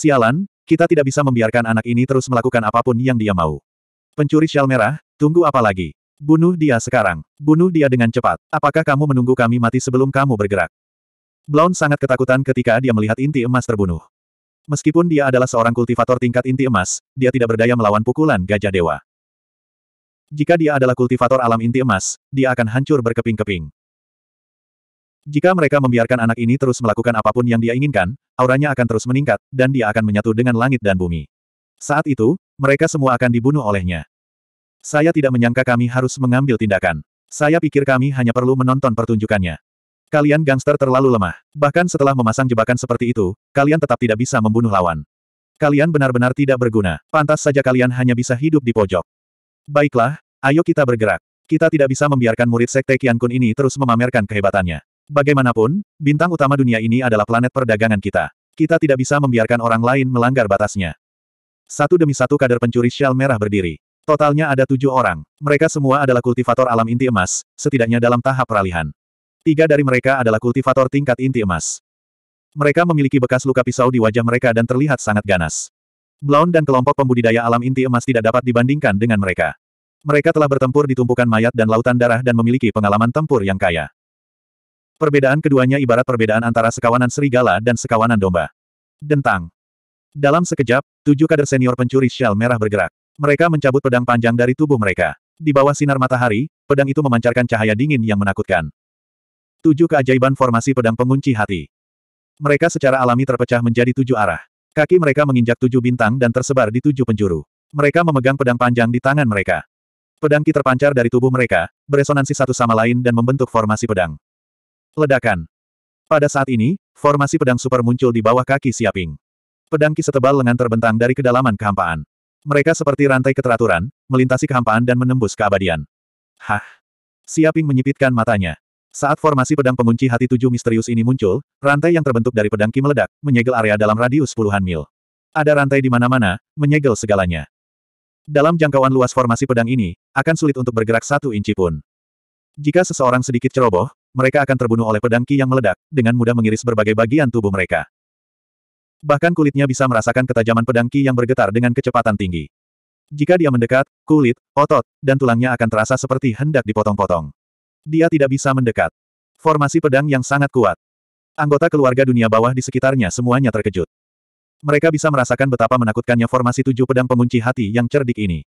Sialan, kita tidak bisa membiarkan anak ini terus melakukan apapun yang dia mau. Pencuri shell merah, tunggu apa lagi? Bunuh dia sekarang. Bunuh dia dengan cepat. Apakah kamu menunggu kami mati sebelum kamu bergerak? Blount sangat ketakutan ketika dia melihat inti emas terbunuh. Meskipun dia adalah seorang kultivator tingkat inti emas, dia tidak berdaya melawan pukulan gajah dewa. Jika dia adalah kultivator alam inti emas, dia akan hancur berkeping-keping. Jika mereka membiarkan anak ini terus melakukan apapun yang dia inginkan, auranya akan terus meningkat, dan dia akan menyatu dengan langit dan bumi. Saat itu, mereka semua akan dibunuh olehnya. Saya tidak menyangka kami harus mengambil tindakan. Saya pikir kami hanya perlu menonton pertunjukannya. Kalian gangster terlalu lemah. Bahkan setelah memasang jebakan seperti itu, kalian tetap tidak bisa membunuh lawan. Kalian benar-benar tidak berguna. Pantas saja kalian hanya bisa hidup di pojok. Baiklah, ayo kita bergerak. Kita tidak bisa membiarkan murid Sekte Kian Kun ini terus memamerkan kehebatannya. Bagaimanapun, bintang utama dunia ini adalah planet perdagangan kita. Kita tidak bisa membiarkan orang lain melanggar batasnya. Satu demi satu kader pencuri shell merah berdiri. Totalnya ada tujuh orang. Mereka semua adalah kultivator alam inti emas, setidaknya dalam tahap peralihan. Tiga dari mereka adalah kultivator tingkat inti emas. Mereka memiliki bekas luka pisau di wajah mereka dan terlihat sangat ganas. Blount dan kelompok pembudidaya alam inti emas tidak dapat dibandingkan dengan mereka. Mereka telah bertempur di tumpukan mayat dan lautan darah dan memiliki pengalaman tempur yang kaya. Perbedaan keduanya ibarat perbedaan antara sekawanan serigala dan sekawanan domba. Dentang. Dalam sekejap, tujuh kader senior pencuri shell merah bergerak. Mereka mencabut pedang panjang dari tubuh mereka. Di bawah sinar matahari, pedang itu memancarkan cahaya dingin yang menakutkan. Tujuh keajaiban formasi pedang pengunci hati. Mereka secara alami terpecah menjadi tujuh arah. Kaki mereka menginjak tujuh bintang dan tersebar di tujuh penjuru. Mereka memegang pedang panjang di tangan mereka. Pedang ki terpancar dari tubuh mereka, beresonansi satu sama lain dan membentuk formasi pedang. Ledakan. Pada saat ini, formasi pedang super muncul di bawah kaki Siaping. Pedang ki setebal lengan terbentang dari kedalaman kehampaan. Mereka seperti rantai keteraturan, melintasi kehampaan dan menembus keabadian. Hah? Siaping menyipitkan matanya. Saat formasi pedang pengunci hati tujuh misterius ini muncul, rantai yang terbentuk dari pedang ki meledak, menyegel area dalam radius puluhan mil. Ada rantai di mana-mana, menyegel segalanya. Dalam jangkauan luas formasi pedang ini, akan sulit untuk bergerak satu inci pun. Jika seseorang sedikit ceroboh, mereka akan terbunuh oleh pedang Ki yang meledak, dengan mudah mengiris berbagai bagian tubuh mereka. Bahkan kulitnya bisa merasakan ketajaman pedang Ki yang bergetar dengan kecepatan tinggi. Jika dia mendekat, kulit, otot, dan tulangnya akan terasa seperti hendak dipotong-potong. Dia tidak bisa mendekat. Formasi pedang yang sangat kuat. Anggota keluarga dunia bawah di sekitarnya semuanya terkejut. Mereka bisa merasakan betapa menakutkannya formasi tujuh pedang pengunci hati yang cerdik ini.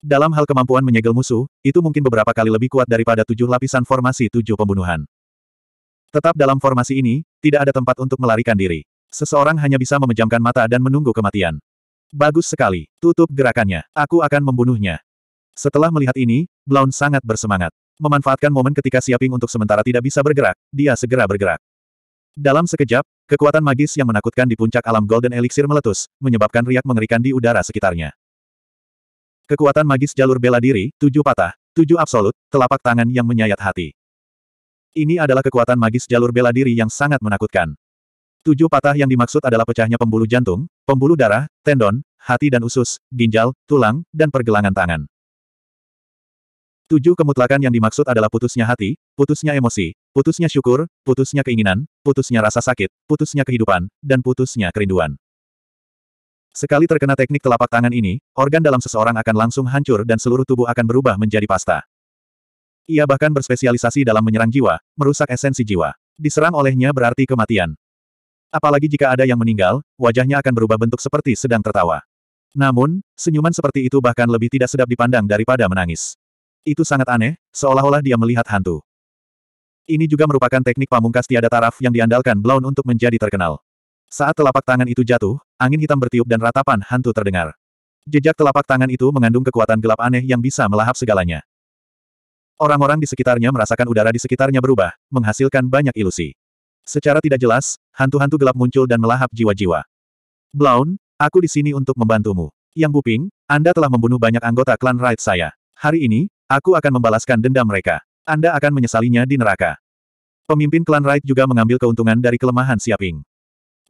Dalam hal kemampuan menyegel musuh, itu mungkin beberapa kali lebih kuat daripada tujuh lapisan formasi tujuh pembunuhan. Tetap dalam formasi ini, tidak ada tempat untuk melarikan diri. Seseorang hanya bisa memejamkan mata dan menunggu kematian. Bagus sekali, tutup gerakannya. Aku akan membunuhnya. Setelah melihat ini, Blount sangat bersemangat. Memanfaatkan momen ketika Siaping untuk sementara tidak bisa bergerak, dia segera bergerak. Dalam sekejap, kekuatan magis yang menakutkan di puncak alam Golden Elixir meletus, menyebabkan riak mengerikan di udara sekitarnya. Kekuatan magis jalur bela diri, tujuh patah, tujuh absolut, telapak tangan yang menyayat hati. Ini adalah kekuatan magis jalur bela diri yang sangat menakutkan. Tujuh patah yang dimaksud adalah pecahnya pembuluh jantung, pembuluh darah, tendon, hati dan usus, ginjal, tulang, dan pergelangan tangan. Tujuh kemutlakan yang dimaksud adalah putusnya hati, putusnya emosi, putusnya syukur, putusnya keinginan, putusnya rasa sakit, putusnya kehidupan, dan putusnya kerinduan. Sekali terkena teknik telapak tangan ini, organ dalam seseorang akan langsung hancur dan seluruh tubuh akan berubah menjadi pasta. Ia bahkan berspesialisasi dalam menyerang jiwa, merusak esensi jiwa. Diserang olehnya berarti kematian. Apalagi jika ada yang meninggal, wajahnya akan berubah bentuk seperti sedang tertawa. Namun, senyuman seperti itu bahkan lebih tidak sedap dipandang daripada menangis. Itu sangat aneh, seolah-olah dia melihat hantu. Ini juga merupakan teknik pamungkas tiada taraf yang diandalkan Blaun untuk menjadi terkenal. Saat telapak tangan itu jatuh, angin hitam bertiup dan ratapan hantu terdengar. Jejak telapak tangan itu mengandung kekuatan gelap aneh yang bisa melahap segalanya. Orang-orang di sekitarnya merasakan udara di sekitarnya berubah, menghasilkan banyak ilusi. Secara tidak jelas, hantu-hantu gelap muncul dan melahap jiwa-jiwa. Blaun, aku di sini untuk membantumu. Yang Buping, Anda telah membunuh banyak anggota klan Raid saya. Hari ini, aku akan membalaskan dendam mereka. Anda akan menyesalinya di neraka. Pemimpin klan Raid juga mengambil keuntungan dari kelemahan Siaping.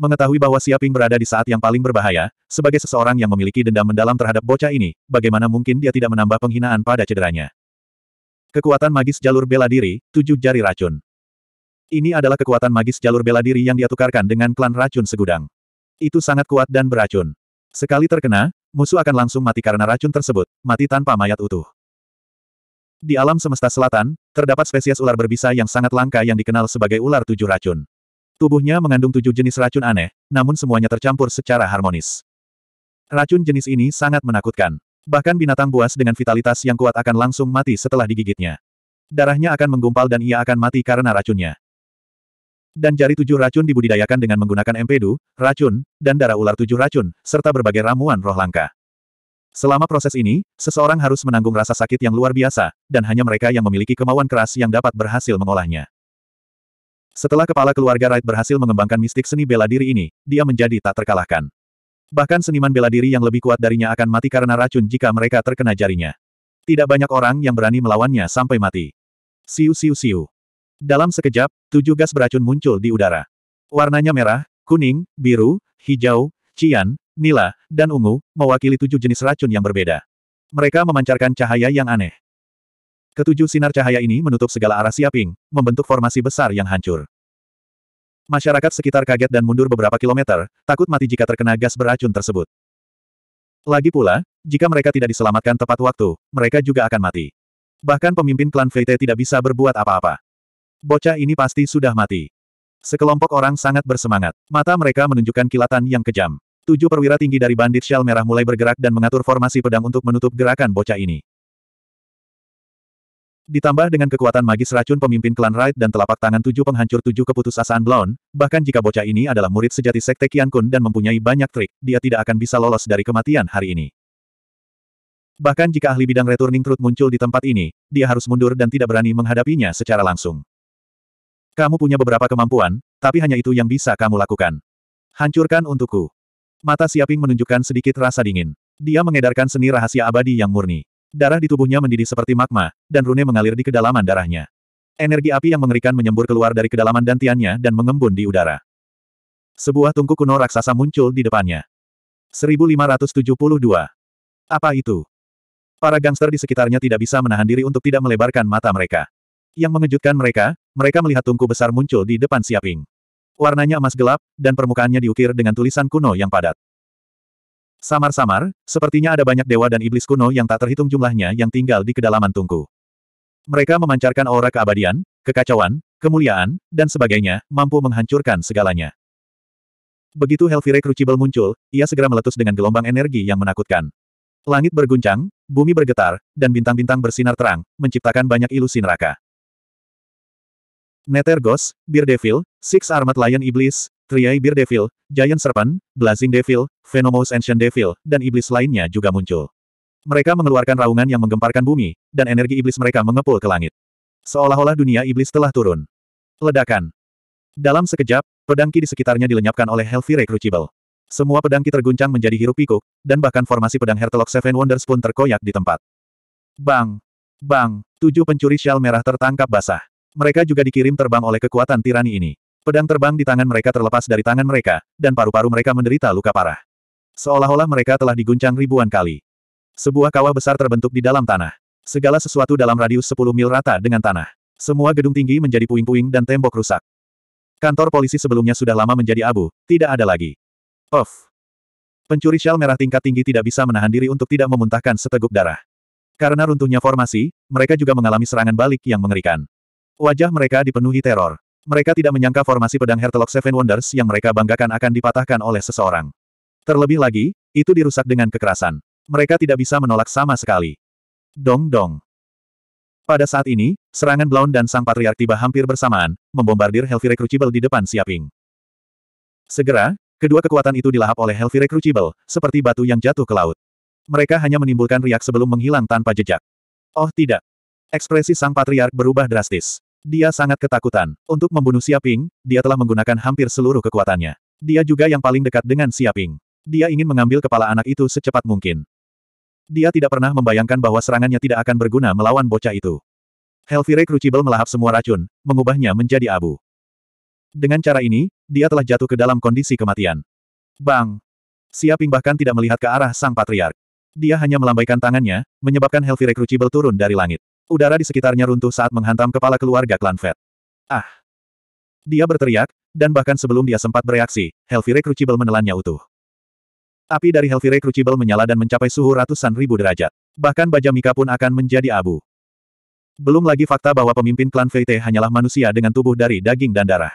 Mengetahui bahwa Siaping berada di saat yang paling berbahaya, sebagai seseorang yang memiliki dendam mendalam terhadap bocah ini, bagaimana mungkin dia tidak menambah penghinaan pada cederanya. Kekuatan magis jalur bela diri, tujuh jari racun. Ini adalah kekuatan magis jalur bela diri yang dia tukarkan dengan klan racun segudang. Itu sangat kuat dan beracun. Sekali terkena, musuh akan langsung mati karena racun tersebut, mati tanpa mayat utuh. Di alam semesta selatan, terdapat spesies ular berbisa yang sangat langka yang dikenal sebagai ular tujuh racun. Tubuhnya mengandung tujuh jenis racun aneh, namun semuanya tercampur secara harmonis. Racun jenis ini sangat menakutkan. Bahkan binatang buas dengan vitalitas yang kuat akan langsung mati setelah digigitnya. Darahnya akan menggumpal dan ia akan mati karena racunnya. Dan jari tujuh racun dibudidayakan dengan menggunakan empedu, racun, dan darah ular tujuh racun, serta berbagai ramuan roh langka. Selama proses ini, seseorang harus menanggung rasa sakit yang luar biasa, dan hanya mereka yang memiliki kemauan keras yang dapat berhasil mengolahnya. Setelah kepala keluarga Wright berhasil mengembangkan mistik seni bela diri ini, dia menjadi tak terkalahkan. Bahkan seniman bela diri yang lebih kuat darinya akan mati karena racun jika mereka terkena jarinya. Tidak banyak orang yang berani melawannya sampai mati. Siu siu siu. Dalam sekejap, tujuh gas beracun muncul di udara. Warnanya merah, kuning, biru, hijau, cian, nila, dan ungu, mewakili tujuh jenis racun yang berbeda. Mereka memancarkan cahaya yang aneh. Ketujuh sinar cahaya ini menutup segala arah siaping, membentuk formasi besar yang hancur. Masyarakat sekitar kaget dan mundur beberapa kilometer, takut mati jika terkena gas beracun tersebut. Lagi pula, jika mereka tidak diselamatkan tepat waktu, mereka juga akan mati. Bahkan pemimpin klan Feite tidak bisa berbuat apa-apa. Bocah ini pasti sudah mati. Sekelompok orang sangat bersemangat. Mata mereka menunjukkan kilatan yang kejam. Tujuh perwira tinggi dari bandit shell merah mulai bergerak dan mengatur formasi pedang untuk menutup gerakan bocah ini. Ditambah dengan kekuatan magis racun pemimpin klan Raid dan telapak tangan tujuh penghancur tujuh keputusasaan Blown, bahkan jika bocah ini adalah murid sejati Sekte Kian Kun dan mempunyai banyak trik, dia tidak akan bisa lolos dari kematian hari ini. Bahkan jika ahli bidang returning truth muncul di tempat ini, dia harus mundur dan tidak berani menghadapinya secara langsung. Kamu punya beberapa kemampuan, tapi hanya itu yang bisa kamu lakukan. Hancurkan untukku. Mata Siaping menunjukkan sedikit rasa dingin. Dia mengedarkan seni rahasia abadi yang murni. Darah di tubuhnya mendidih seperti magma, dan rune mengalir di kedalaman darahnya. Energi api yang mengerikan menyembur keluar dari kedalaman dantiannya dan mengembun di udara. Sebuah tungku kuno raksasa muncul di depannya. 1572. Apa itu? Para gangster di sekitarnya tidak bisa menahan diri untuk tidak melebarkan mata mereka. Yang mengejutkan mereka, mereka melihat tungku besar muncul di depan Siaping. Warnanya emas gelap, dan permukaannya diukir dengan tulisan kuno yang padat. Samar-samar, sepertinya ada banyak dewa dan iblis kuno yang tak terhitung jumlahnya yang tinggal di kedalaman tungku. Mereka memancarkan aura keabadian, kekacauan, kemuliaan, dan sebagainya, mampu menghancurkan segalanya. Begitu Helvire Crucible muncul, ia segera meletus dengan gelombang energi yang menakutkan. Langit berguncang, bumi bergetar, dan bintang-bintang bersinar terang, menciptakan banyak ilusi neraka. Netergos, Bir Devil, Six Armed Lion Iblis, Triai Bir Devil, Giant Serpent, Blazing Devil, Venomous Ancient Devil, dan iblis lainnya juga muncul. Mereka mengeluarkan raungan yang menggemparkan bumi, dan energi iblis mereka mengepul ke langit. Seolah-olah dunia iblis telah turun. Ledakan. Dalam sekejap, pedangki di sekitarnya dilenyapkan oleh Healthy Recruitable. Semua pedangki terguncang menjadi hirup pikuk, dan bahkan formasi pedang Hertelok Seven Wonders pun terkoyak di tempat. Bang! Bang! Tujuh pencuri shell merah tertangkap basah. Mereka juga dikirim terbang oleh kekuatan tirani ini. Pedang terbang di tangan mereka terlepas dari tangan mereka, dan paru-paru mereka menderita luka parah. Seolah-olah mereka telah diguncang ribuan kali. Sebuah kawah besar terbentuk di dalam tanah. Segala sesuatu dalam radius 10 mil rata dengan tanah. Semua gedung tinggi menjadi puing-puing dan tembok rusak. Kantor polisi sebelumnya sudah lama menjadi abu, tidak ada lagi. Of. Pencuri shell merah tingkat tinggi tidak bisa menahan diri untuk tidak memuntahkan seteguk darah. Karena runtuhnya formasi, mereka juga mengalami serangan balik yang mengerikan. Wajah mereka dipenuhi teror. Mereka tidak menyangka formasi pedang Hertelok Seven Wonders yang mereka banggakan akan dipatahkan oleh seseorang. Terlebih lagi, itu dirusak dengan kekerasan. Mereka tidak bisa menolak sama sekali. Dong dong. Pada saat ini, serangan Blaun dan Sang Patriark tiba hampir bersamaan, membombardir Helvire Crucible di depan Siaping. Segera, kedua kekuatan itu dilahap oleh Helvire Crucible, seperti batu yang jatuh ke laut. Mereka hanya menimbulkan riak sebelum menghilang tanpa jejak. Oh tidak. Ekspresi sang patriark berubah drastis. Dia sangat ketakutan. Untuk membunuh Siaping, dia telah menggunakan hampir seluruh kekuatannya. Dia juga yang paling dekat dengan Siaping. Dia ingin mengambil kepala anak itu secepat mungkin. Dia tidak pernah membayangkan bahwa serangannya tidak akan berguna melawan bocah itu. Helvire Crucible melahap semua racun, mengubahnya menjadi abu. Dengan cara ini, dia telah jatuh ke dalam kondisi kematian. Bang! Siaping bahkan tidak melihat ke arah sang patriark. Dia hanya melambaikan tangannya, menyebabkan Helvire Crucible turun dari langit. Udara di sekitarnya runtuh saat menghantam kepala keluarga klan Vet. Ah! Dia berteriak, dan bahkan sebelum dia sempat bereaksi, Helvire Crucible menelannya utuh. Api dari Helvire Crucible menyala dan mencapai suhu ratusan ribu derajat. Bahkan baja Mika pun akan menjadi abu. Belum lagi fakta bahwa pemimpin klan Feite hanyalah manusia dengan tubuh dari daging dan darah.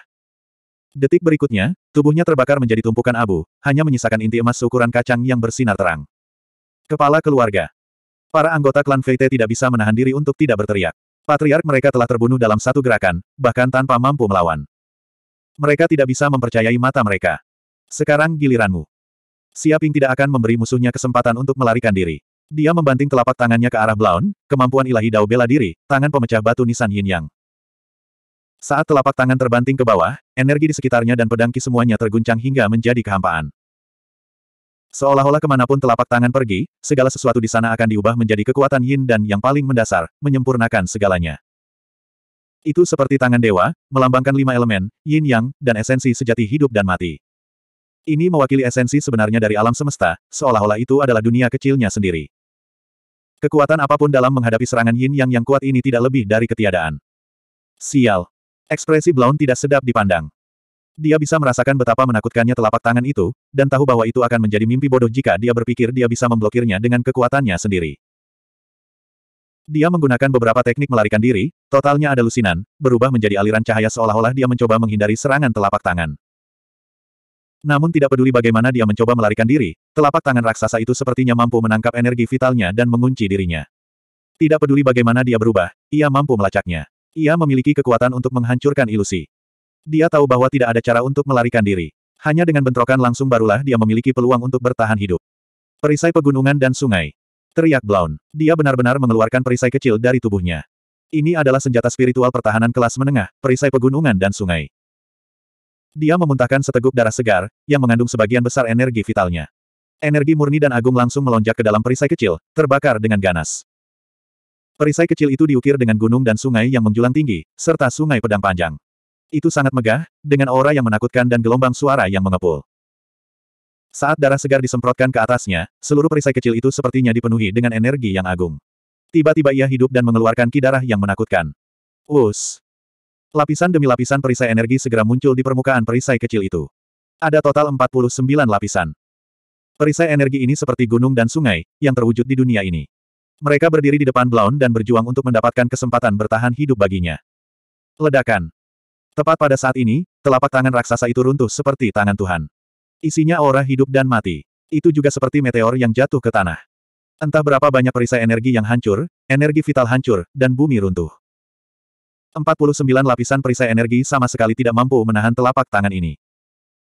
Detik berikutnya, tubuhnya terbakar menjadi tumpukan abu, hanya menyisakan inti emas seukuran kacang yang bersinar terang. Kepala keluarga, Para anggota klan Feite tidak bisa menahan diri untuk tidak berteriak. Patriark mereka telah terbunuh dalam satu gerakan, bahkan tanpa mampu melawan. Mereka tidak bisa mempercayai mata mereka. Sekarang giliranmu. Siaping tidak akan memberi musuhnya kesempatan untuk melarikan diri. Dia membanting telapak tangannya ke arah Blaun, kemampuan ilahi dao bela diri, tangan pemecah batu nisan yin yang. Saat telapak tangan terbanting ke bawah, energi di sekitarnya dan pedang semuanya terguncang hingga menjadi kehampaan. Seolah-olah kemanapun telapak tangan pergi, segala sesuatu di sana akan diubah menjadi kekuatan yin dan yang paling mendasar, menyempurnakan segalanya. Itu seperti tangan dewa, melambangkan lima elemen, yin yang, dan esensi sejati hidup dan mati. Ini mewakili esensi sebenarnya dari alam semesta, seolah-olah itu adalah dunia kecilnya sendiri. Kekuatan apapun dalam menghadapi serangan yin yang yang kuat ini tidak lebih dari ketiadaan. Sial. Ekspresi Blount tidak sedap dipandang. Dia bisa merasakan betapa menakutkannya telapak tangan itu, dan tahu bahwa itu akan menjadi mimpi bodoh jika dia berpikir dia bisa memblokirnya dengan kekuatannya sendiri. Dia menggunakan beberapa teknik melarikan diri, totalnya ada lusinan, berubah menjadi aliran cahaya seolah-olah dia mencoba menghindari serangan telapak tangan. Namun tidak peduli bagaimana dia mencoba melarikan diri, telapak tangan raksasa itu sepertinya mampu menangkap energi vitalnya dan mengunci dirinya. Tidak peduli bagaimana dia berubah, ia mampu melacaknya. Ia memiliki kekuatan untuk menghancurkan ilusi. Dia tahu bahwa tidak ada cara untuk melarikan diri. Hanya dengan bentrokan langsung barulah dia memiliki peluang untuk bertahan hidup. Perisai pegunungan dan sungai. Teriak Blaun. Dia benar-benar mengeluarkan perisai kecil dari tubuhnya. Ini adalah senjata spiritual pertahanan kelas menengah, perisai pegunungan dan sungai. Dia memuntahkan seteguk darah segar, yang mengandung sebagian besar energi vitalnya. Energi murni dan agung langsung melonjak ke dalam perisai kecil, terbakar dengan ganas. Perisai kecil itu diukir dengan gunung dan sungai yang menjulang tinggi, serta sungai pedang panjang. Itu sangat megah, dengan aura yang menakutkan dan gelombang suara yang mengepul. Saat darah segar disemprotkan ke atasnya, seluruh perisai kecil itu sepertinya dipenuhi dengan energi yang agung. Tiba-tiba ia hidup dan mengeluarkan ki darah yang menakutkan. Us. Lapisan demi lapisan perisai energi segera muncul di permukaan perisai kecil itu. Ada total 49 lapisan. Perisai energi ini seperti gunung dan sungai, yang terwujud di dunia ini. Mereka berdiri di depan Blaun dan berjuang untuk mendapatkan kesempatan bertahan hidup baginya. Ledakan. Tepat pada saat ini, telapak tangan raksasa itu runtuh seperti tangan Tuhan. Isinya aura hidup dan mati. Itu juga seperti meteor yang jatuh ke tanah. Entah berapa banyak perisai energi yang hancur, energi vital hancur, dan bumi runtuh. 49 lapisan perisai energi sama sekali tidak mampu menahan telapak tangan ini.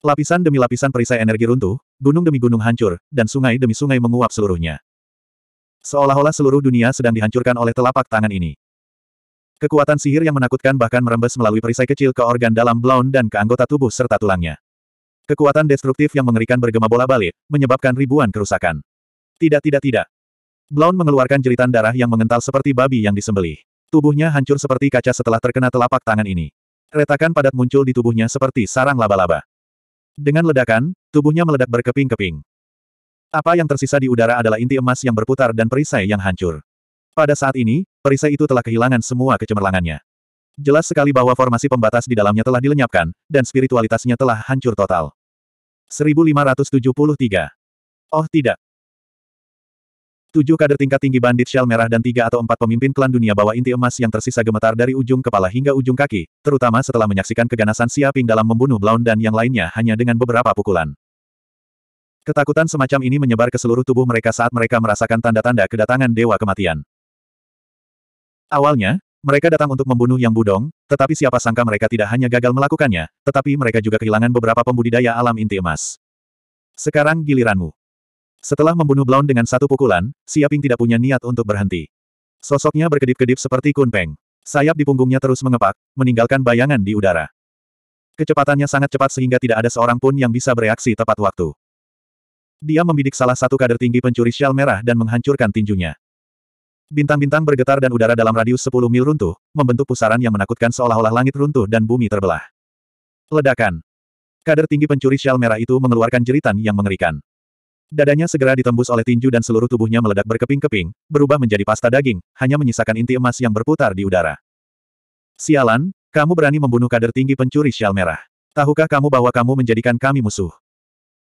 Lapisan demi lapisan perisai energi runtuh, gunung demi gunung hancur, dan sungai demi sungai menguap seluruhnya. Seolah-olah seluruh dunia sedang dihancurkan oleh telapak tangan ini. Kekuatan sihir yang menakutkan bahkan merembes melalui perisai kecil ke organ dalam Blown dan ke anggota tubuh serta tulangnya. Kekuatan destruktif yang mengerikan bergema bola balik, menyebabkan ribuan kerusakan. Tidak tidak tidak. Blown mengeluarkan jeritan darah yang mengental seperti babi yang disembelih. Tubuhnya hancur seperti kaca setelah terkena telapak tangan ini. Retakan padat muncul di tubuhnya seperti sarang laba-laba. Dengan ledakan, tubuhnya meledak berkeping-keping. Apa yang tersisa di udara adalah inti emas yang berputar dan perisai yang hancur. Pada saat ini, perisai itu telah kehilangan semua kecemerlangannya. Jelas sekali bahwa formasi pembatas di dalamnya telah dilenyapkan, dan spiritualitasnya telah hancur total. 1573. Oh tidak. Tujuh kader tingkat tinggi bandit shell merah dan tiga atau empat pemimpin klan dunia bawah inti emas yang tersisa gemetar dari ujung kepala hingga ujung kaki, terutama setelah menyaksikan keganasan Siaping dalam membunuh Blaun dan yang lainnya hanya dengan beberapa pukulan. Ketakutan semacam ini menyebar ke seluruh tubuh mereka saat mereka merasakan tanda-tanda kedatangan Dewa Kematian. Awalnya, mereka datang untuk membunuh Yang Budong, tetapi siapa sangka mereka tidak hanya gagal melakukannya, tetapi mereka juga kehilangan beberapa pembudidaya alam inti emas. Sekarang giliranmu. Setelah membunuh Blown dengan satu pukulan, Siaping tidak punya niat untuk berhenti. Sosoknya berkedip-kedip seperti kunpeng. Sayap di punggungnya terus mengepak, meninggalkan bayangan di udara. Kecepatannya sangat cepat sehingga tidak ada seorang pun yang bisa bereaksi tepat waktu. Dia membidik salah satu kader tinggi pencuri shell merah dan menghancurkan tinjunya. Bintang-bintang bergetar dan udara dalam radius 10 mil runtuh, membentuk pusaran yang menakutkan seolah-olah langit runtuh dan bumi terbelah. Ledakan. Kader tinggi pencuri shell merah itu mengeluarkan jeritan yang mengerikan. Dadanya segera ditembus oleh tinju dan seluruh tubuhnya meledak berkeping-keping, berubah menjadi pasta daging, hanya menyisakan inti emas yang berputar di udara. Sialan, kamu berani membunuh kader tinggi pencuri shell merah. Tahukah kamu bahwa kamu menjadikan kami musuh?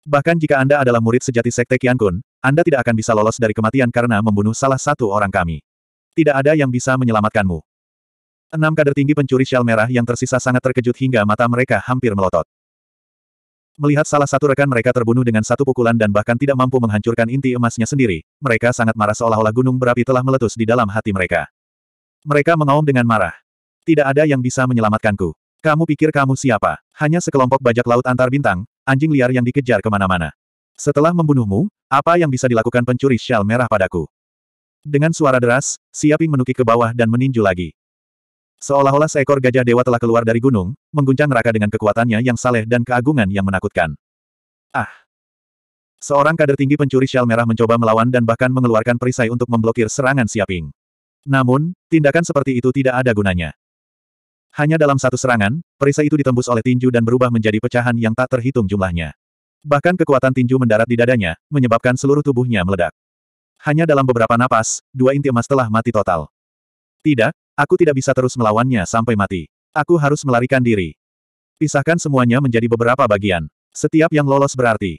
Bahkan jika Anda adalah murid sejati Sekte Kun. Anda tidak akan bisa lolos dari kematian karena membunuh salah satu orang kami. Tidak ada yang bisa menyelamatkanmu. Enam kader tinggi pencuri shell merah yang tersisa sangat terkejut hingga mata mereka hampir melotot. Melihat salah satu rekan mereka terbunuh dengan satu pukulan dan bahkan tidak mampu menghancurkan inti emasnya sendiri, mereka sangat marah seolah-olah gunung berapi telah meletus di dalam hati mereka. Mereka mengaum dengan marah. Tidak ada yang bisa menyelamatkanku. Kamu pikir kamu siapa? Hanya sekelompok bajak laut antar bintang, anjing liar yang dikejar kemana-mana. Setelah membunuhmu, apa yang bisa dilakukan pencuri shell merah padaku? Dengan suara deras, Siaping menukik ke bawah dan meninju lagi. Seolah-olah seekor gajah dewa telah keluar dari gunung, mengguncang neraka dengan kekuatannya yang saleh dan keagungan yang menakutkan. Ah! Seorang kader tinggi pencuri shell merah mencoba melawan dan bahkan mengeluarkan perisai untuk memblokir serangan Siaping. Namun, tindakan seperti itu tidak ada gunanya. Hanya dalam satu serangan, perisai itu ditembus oleh tinju dan berubah menjadi pecahan yang tak terhitung jumlahnya. Bahkan kekuatan tinju mendarat di dadanya, menyebabkan seluruh tubuhnya meledak. Hanya dalam beberapa napas, dua inti emas telah mati total. Tidak, aku tidak bisa terus melawannya sampai mati. Aku harus melarikan diri. Pisahkan semuanya menjadi beberapa bagian. Setiap yang lolos berarti.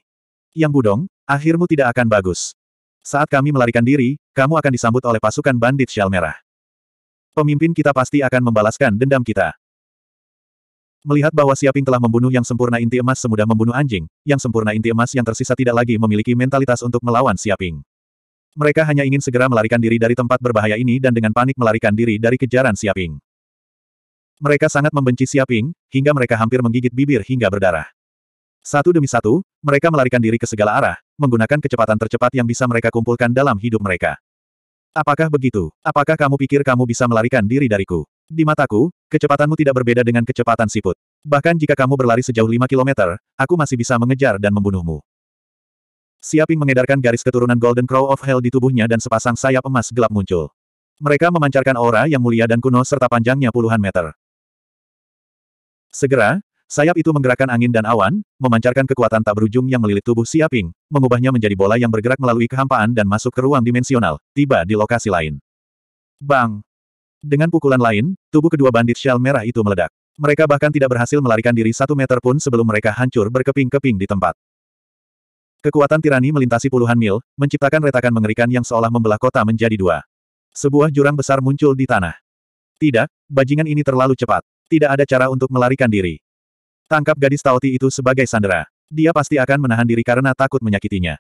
Yang budong, akhirmu tidak akan bagus. Saat kami melarikan diri, kamu akan disambut oleh pasukan bandit Shell Merah. Pemimpin kita pasti akan membalaskan dendam kita. Melihat bahwa Siaping telah membunuh yang sempurna inti emas semudah membunuh anjing, yang sempurna inti emas yang tersisa tidak lagi memiliki mentalitas untuk melawan Siaping. Mereka hanya ingin segera melarikan diri dari tempat berbahaya ini dan dengan panik melarikan diri dari kejaran Siaping. Mereka sangat membenci Siaping, hingga mereka hampir menggigit bibir hingga berdarah. Satu demi satu, mereka melarikan diri ke segala arah, menggunakan kecepatan tercepat yang bisa mereka kumpulkan dalam hidup mereka. Apakah begitu? Apakah kamu pikir kamu bisa melarikan diri dariku? Di mataku, kecepatanmu tidak berbeda dengan kecepatan siput. Bahkan jika kamu berlari sejauh 5 km, aku masih bisa mengejar dan membunuhmu. Siaping mengedarkan garis keturunan Golden Crow of Hell di tubuhnya dan sepasang sayap emas gelap muncul. Mereka memancarkan aura yang mulia dan kuno serta panjangnya puluhan meter. Segera, sayap itu menggerakkan angin dan awan, memancarkan kekuatan tak berujung yang melilit tubuh Siaping, mengubahnya menjadi bola yang bergerak melalui kehampaan dan masuk ke ruang dimensional, tiba di lokasi lain. Bang! Dengan pukulan lain, tubuh kedua bandit shell merah itu meledak. Mereka bahkan tidak berhasil melarikan diri satu meter pun sebelum mereka hancur berkeping-keping di tempat. Kekuatan tirani melintasi puluhan mil, menciptakan retakan mengerikan yang seolah membelah kota menjadi dua. Sebuah jurang besar muncul di tanah. Tidak, bajingan ini terlalu cepat. Tidak ada cara untuk melarikan diri. Tangkap gadis Tauti itu sebagai sandera. Dia pasti akan menahan diri karena takut menyakitinya.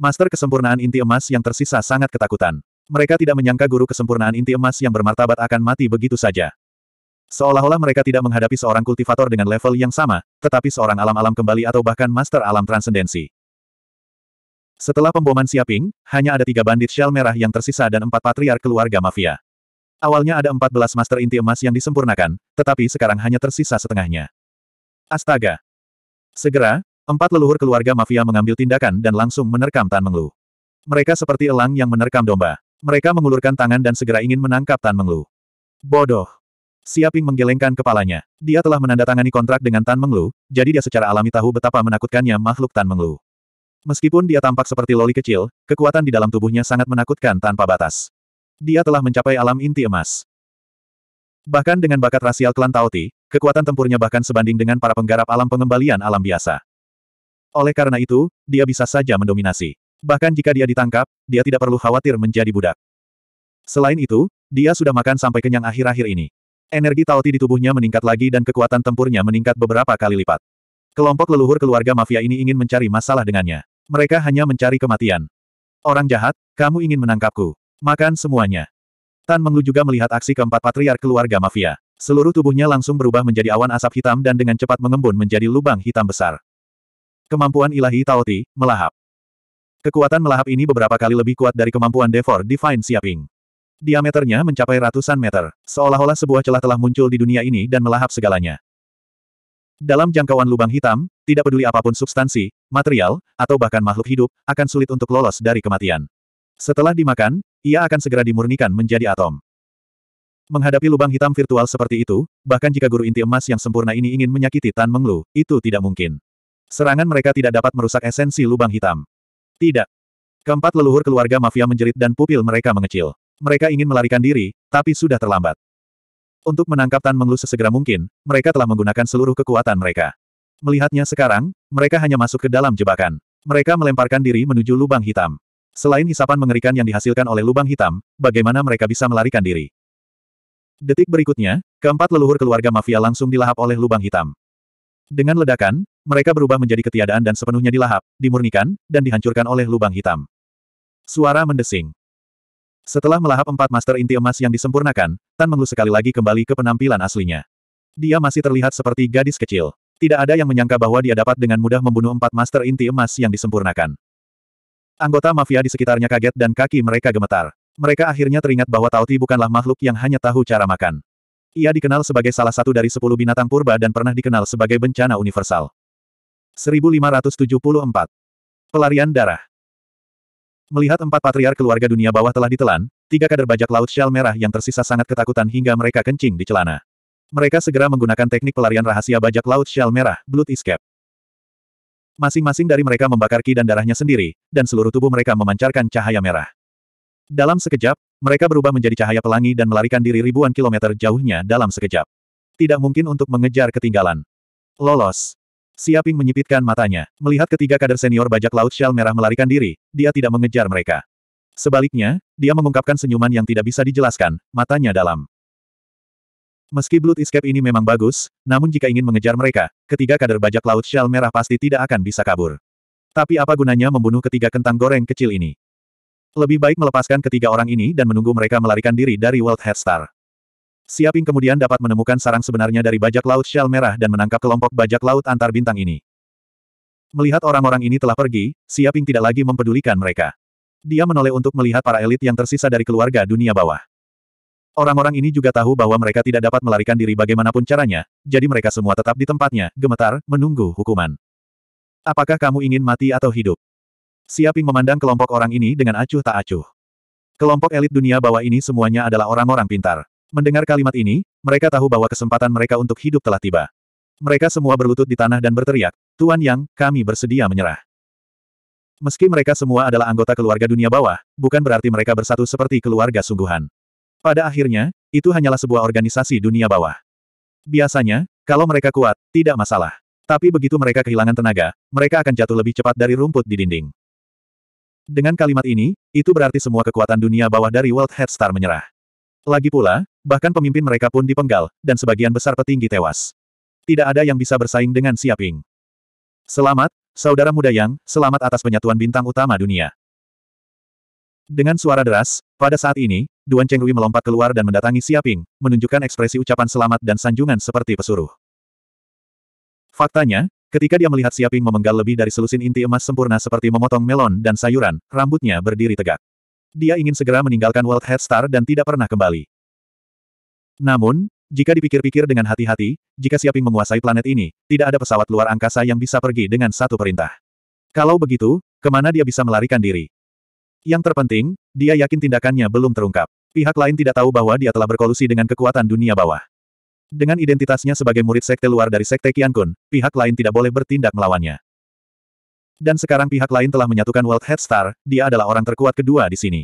Master kesempurnaan inti emas yang tersisa sangat ketakutan. Mereka tidak menyangka guru kesempurnaan inti emas yang bermartabat akan mati begitu saja. Seolah-olah mereka tidak menghadapi seorang kultivator dengan level yang sama, tetapi seorang alam-alam kembali atau bahkan master alam transendensi. Setelah pemboman Siaping, hanya ada tiga bandit shell merah yang tersisa dan empat patriark keluarga mafia. Awalnya ada empat belas master inti emas yang disempurnakan, tetapi sekarang hanya tersisa setengahnya. Astaga! Segera, empat leluhur keluarga mafia mengambil tindakan dan langsung menerkam Tan Menglu. Mereka seperti elang yang menerkam domba. Mereka mengulurkan tangan dan segera ingin menangkap Tan Menglu. Bodoh. Siaping menggelengkan kepalanya. Dia telah menandatangani kontrak dengan Tan Menglu, jadi dia secara alami tahu betapa menakutkannya makhluk Tan Menglu. Meskipun dia tampak seperti loli kecil, kekuatan di dalam tubuhnya sangat menakutkan tanpa batas. Dia telah mencapai alam inti emas. Bahkan dengan bakat rasial klan Taoti, kekuatan tempurnya bahkan sebanding dengan para penggarap alam pengembalian alam biasa. Oleh karena itu, dia bisa saja mendominasi. Bahkan jika dia ditangkap, dia tidak perlu khawatir menjadi budak. Selain itu, dia sudah makan sampai kenyang akhir-akhir ini. Energi Taoti di tubuhnya meningkat lagi dan kekuatan tempurnya meningkat beberapa kali lipat. Kelompok leluhur keluarga mafia ini ingin mencari masalah dengannya. Mereka hanya mencari kematian. Orang jahat, kamu ingin menangkapku. Makan semuanya. Tan Menglu juga melihat aksi keempat patriar keluarga mafia. Seluruh tubuhnya langsung berubah menjadi awan asap hitam dan dengan cepat mengembun menjadi lubang hitam besar. Kemampuan ilahi Taoti, melahap. Kekuatan melahap ini beberapa kali lebih kuat dari kemampuan Devor Divine Siaping. Diameternya mencapai ratusan meter, seolah-olah sebuah celah telah muncul di dunia ini dan melahap segalanya. Dalam jangkauan lubang hitam, tidak peduli apapun substansi, material, atau bahkan makhluk hidup, akan sulit untuk lolos dari kematian. Setelah dimakan, ia akan segera dimurnikan menjadi atom. Menghadapi lubang hitam virtual seperti itu, bahkan jika guru inti emas yang sempurna ini ingin menyakiti Tan Menglu, itu tidak mungkin. Serangan mereka tidak dapat merusak esensi lubang hitam. Tidak. Keempat leluhur keluarga mafia menjerit dan pupil mereka mengecil. Mereka ingin melarikan diri, tapi sudah terlambat. Untuk menangkap Tan Menglu sesegera mungkin, mereka telah menggunakan seluruh kekuatan mereka. Melihatnya sekarang, mereka hanya masuk ke dalam jebakan. Mereka melemparkan diri menuju lubang hitam. Selain hisapan mengerikan yang dihasilkan oleh lubang hitam, bagaimana mereka bisa melarikan diri? Detik berikutnya, keempat leluhur keluarga mafia langsung dilahap oleh lubang hitam. Dengan ledakan, mereka berubah menjadi ketiadaan dan sepenuhnya dilahap, dimurnikan, dan dihancurkan oleh lubang hitam. Suara mendesing. Setelah melahap empat master inti emas yang disempurnakan, Tan Menglu sekali lagi kembali ke penampilan aslinya. Dia masih terlihat seperti gadis kecil. Tidak ada yang menyangka bahwa dia dapat dengan mudah membunuh empat master inti emas yang disempurnakan. Anggota mafia di sekitarnya kaget dan kaki mereka gemetar. Mereka akhirnya teringat bahwa Tauti bukanlah makhluk yang hanya tahu cara makan. Ia dikenal sebagai salah satu dari sepuluh binatang purba dan pernah dikenal sebagai bencana universal. 1574. Pelarian darah. Melihat empat patriar keluarga dunia bawah telah ditelan, tiga kader bajak laut shell merah yang tersisa sangat ketakutan hingga mereka kencing di celana. Mereka segera menggunakan teknik pelarian rahasia bajak laut shell merah, Blood Escape. Masing-masing dari mereka membakar ki dan darahnya sendiri, dan seluruh tubuh mereka memancarkan cahaya merah. Dalam sekejap, mereka berubah menjadi cahaya pelangi dan melarikan diri ribuan kilometer jauhnya dalam sekejap. Tidak mungkin untuk mengejar ketinggalan. Lolos. Siaping menyipitkan matanya. Melihat ketiga kader senior bajak laut Shell Merah melarikan diri, dia tidak mengejar mereka. Sebaliknya, dia mengungkapkan senyuman yang tidak bisa dijelaskan, matanya dalam. Meski Blood Escape ini memang bagus, namun jika ingin mengejar mereka, ketiga kader bajak laut Shell Merah pasti tidak akan bisa kabur. Tapi apa gunanya membunuh ketiga kentang goreng kecil ini? Lebih baik melepaskan ketiga orang ini dan menunggu mereka melarikan diri dari World Head Star. Siaping kemudian dapat menemukan sarang sebenarnya dari bajak laut Shell Merah dan menangkap kelompok bajak laut antar bintang ini. Melihat orang-orang ini telah pergi, Siaping tidak lagi mempedulikan mereka. Dia menoleh untuk melihat para elit yang tersisa dari keluarga dunia bawah. Orang-orang ini juga tahu bahwa mereka tidak dapat melarikan diri bagaimanapun caranya, jadi mereka semua tetap di tempatnya, gemetar, menunggu hukuman. Apakah kamu ingin mati atau hidup? Siaping memandang kelompok orang ini dengan acuh tak acuh. Kelompok elit dunia bawah ini semuanya adalah orang-orang pintar. Mendengar kalimat ini, mereka tahu bahwa kesempatan mereka untuk hidup telah tiba. Mereka semua berlutut di tanah dan berteriak, Tuan Yang, kami bersedia menyerah. Meski mereka semua adalah anggota keluarga dunia bawah, bukan berarti mereka bersatu seperti keluarga sungguhan. Pada akhirnya, itu hanyalah sebuah organisasi dunia bawah. Biasanya, kalau mereka kuat, tidak masalah. Tapi begitu mereka kehilangan tenaga, mereka akan jatuh lebih cepat dari rumput di dinding. Dengan kalimat ini, itu berarti semua kekuatan dunia bawah dari World Head Star menyerah. Lagi pula, bahkan pemimpin mereka pun dipenggal, dan sebagian besar petinggi tewas. Tidak ada yang bisa bersaing dengan Siaping. Selamat, saudara muda Yang, selamat atas penyatuan bintang utama dunia. Dengan suara deras, pada saat ini, Duan Chengrui melompat keluar dan mendatangi Siaping, menunjukkan ekspresi ucapan selamat dan sanjungan seperti pesuruh. Faktanya, Ketika dia melihat Siaping memenggal lebih dari selusin inti emas sempurna seperti memotong melon dan sayuran, rambutnya berdiri tegak. Dia ingin segera meninggalkan World Head Star dan tidak pernah kembali. Namun, jika dipikir-pikir dengan hati-hati, jika Siaping menguasai planet ini, tidak ada pesawat luar angkasa yang bisa pergi dengan satu perintah. Kalau begitu, kemana dia bisa melarikan diri? Yang terpenting, dia yakin tindakannya belum terungkap. Pihak lain tidak tahu bahwa dia telah berkolusi dengan kekuatan dunia bawah. Dengan identitasnya sebagai murid sekte luar dari sekte Qiankun, pihak lain tidak boleh bertindak melawannya. Dan sekarang pihak lain telah menyatukan World Head Star, dia adalah orang terkuat kedua di sini.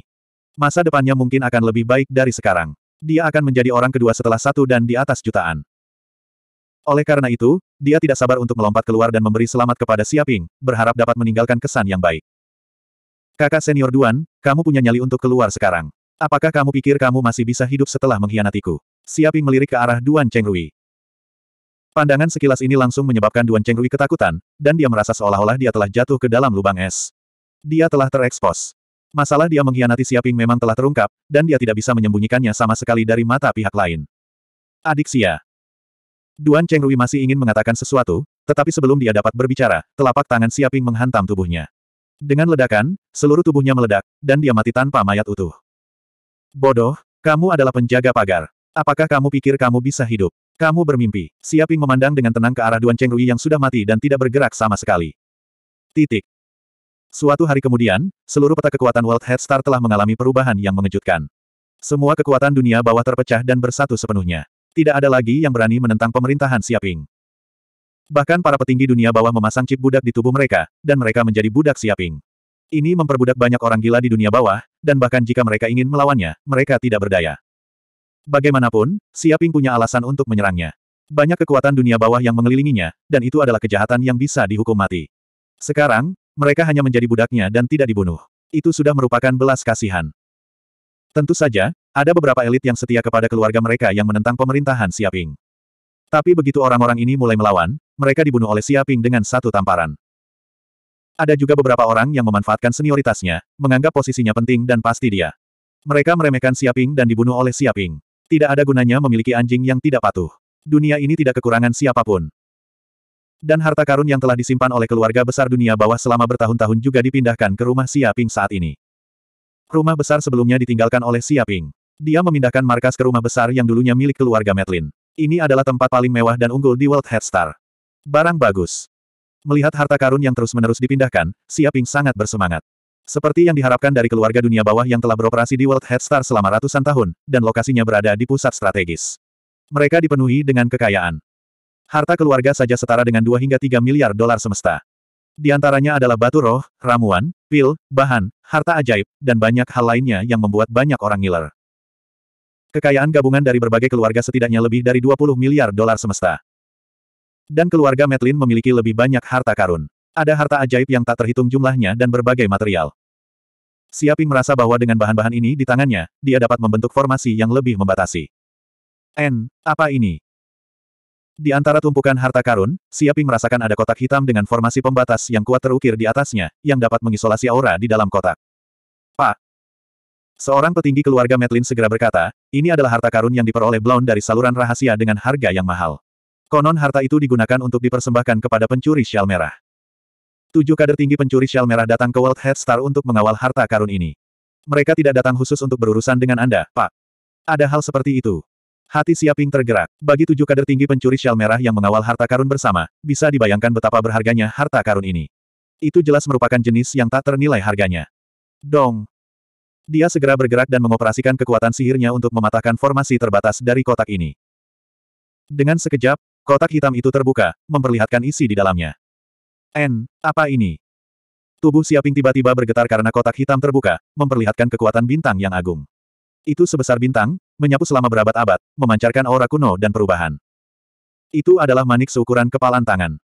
Masa depannya mungkin akan lebih baik dari sekarang. Dia akan menjadi orang kedua setelah satu dan di atas jutaan. Oleh karena itu, dia tidak sabar untuk melompat keluar dan memberi selamat kepada Siaping, berharap dapat meninggalkan kesan yang baik. Kakak senior Duan, kamu punya nyali untuk keluar sekarang. Apakah kamu pikir kamu masih bisa hidup setelah mengkhianatiku? Siaping melirik ke arah Duan Chengrui. Pandangan sekilas ini langsung menyebabkan Duan Chengrui ketakutan, dan dia merasa seolah-olah dia telah jatuh ke dalam lubang es. Dia telah terekspos. Masalah dia mengkhianati Siaping memang telah terungkap, dan dia tidak bisa menyembunyikannya sama sekali dari mata pihak lain. Adik Sia. Duan Chengrui masih ingin mengatakan sesuatu, tetapi sebelum dia dapat berbicara, telapak tangan Siaping menghantam tubuhnya. Dengan ledakan, seluruh tubuhnya meledak, dan dia mati tanpa mayat utuh. Bodoh, kamu adalah penjaga pagar. Apakah kamu pikir kamu bisa hidup? Kamu bermimpi. Siaping memandang dengan tenang ke arah Duan Chengrui yang sudah mati dan tidak bergerak sama sekali. Titik. Suatu hari kemudian, seluruh peta kekuatan World Head Star telah mengalami perubahan yang mengejutkan. Semua kekuatan dunia bawah terpecah dan bersatu sepenuhnya. Tidak ada lagi yang berani menentang pemerintahan Siaping. Bahkan para petinggi dunia bawah memasang chip budak di tubuh mereka, dan mereka menjadi budak Siaping. Ini memperbudak banyak orang gila di dunia bawah, dan bahkan jika mereka ingin melawannya, mereka tidak berdaya. Bagaimanapun, Siaping punya alasan untuk menyerangnya. Banyak kekuatan dunia bawah yang mengelilinginya, dan itu adalah kejahatan yang bisa dihukum mati. Sekarang, mereka hanya menjadi budaknya dan tidak dibunuh. Itu sudah merupakan belas kasihan. Tentu saja, ada beberapa elit yang setia kepada keluarga mereka yang menentang pemerintahan Siaping. Tapi begitu orang-orang ini mulai melawan, mereka dibunuh oleh Siaping dengan satu tamparan. Ada juga beberapa orang yang memanfaatkan senioritasnya, menganggap posisinya penting dan pasti dia. Mereka meremehkan Siaping dan dibunuh oleh Siaping. Tidak ada gunanya memiliki anjing yang tidak patuh. Dunia ini tidak kekurangan siapapun. Dan harta karun yang telah disimpan oleh keluarga besar dunia bawah selama bertahun-tahun juga dipindahkan ke rumah Siaping saat ini. Rumah besar sebelumnya ditinggalkan oleh Siaping. Dia memindahkan markas ke rumah besar yang dulunya milik keluarga Metlin. Ini adalah tempat paling mewah dan unggul di World Headstar. Barang bagus. Melihat harta karun yang terus-menerus dipindahkan, Siaping sangat bersemangat. Seperti yang diharapkan dari keluarga dunia bawah yang telah beroperasi di World Headstar selama ratusan tahun, dan lokasinya berada di pusat strategis. Mereka dipenuhi dengan kekayaan. Harta keluarga saja setara dengan 2 hingga 3 miliar dolar semesta. Di antaranya adalah batu roh, ramuan, pil, bahan, harta ajaib, dan banyak hal lainnya yang membuat banyak orang ngiler. Kekayaan gabungan dari berbagai keluarga setidaknya lebih dari 20 miliar dolar semesta. Dan keluarga Madeline memiliki lebih banyak harta karun. Ada harta ajaib yang tak terhitung jumlahnya dan berbagai material. Siaping merasa bahwa dengan bahan-bahan ini di tangannya, dia dapat membentuk formasi yang lebih membatasi. N, apa ini? Di antara tumpukan harta karun, Siaping merasakan ada kotak hitam dengan formasi pembatas yang kuat terukir di atasnya, yang dapat mengisolasi aura di dalam kotak. Pak, Seorang petinggi keluarga Medlin segera berkata, ini adalah harta karun yang diperoleh Blown dari saluran rahasia dengan harga yang mahal. Konon harta itu digunakan untuk dipersembahkan kepada pencuri syal merah. Tujuh kader tinggi pencuri shell merah datang ke World Head Star untuk mengawal harta karun ini. Mereka tidak datang khusus untuk berurusan dengan Anda, Pak. Ada hal seperti itu. Hati Siaping tergerak. Bagi tujuh kader tinggi pencuri shell merah yang mengawal harta karun bersama, bisa dibayangkan betapa berharganya harta karun ini. Itu jelas merupakan jenis yang tak ternilai harganya. Dong. Dia segera bergerak dan mengoperasikan kekuatan sihirnya untuk mematahkan formasi terbatas dari kotak ini. Dengan sekejap, kotak hitam itu terbuka, memperlihatkan isi di dalamnya. N, apa ini? Tubuh Siaping tiba-tiba bergetar karena kotak hitam terbuka, memperlihatkan kekuatan bintang yang agung. Itu sebesar bintang, menyapu selama berabad-abad, memancarkan aura kuno dan perubahan. Itu adalah manik seukuran kepalan tangan.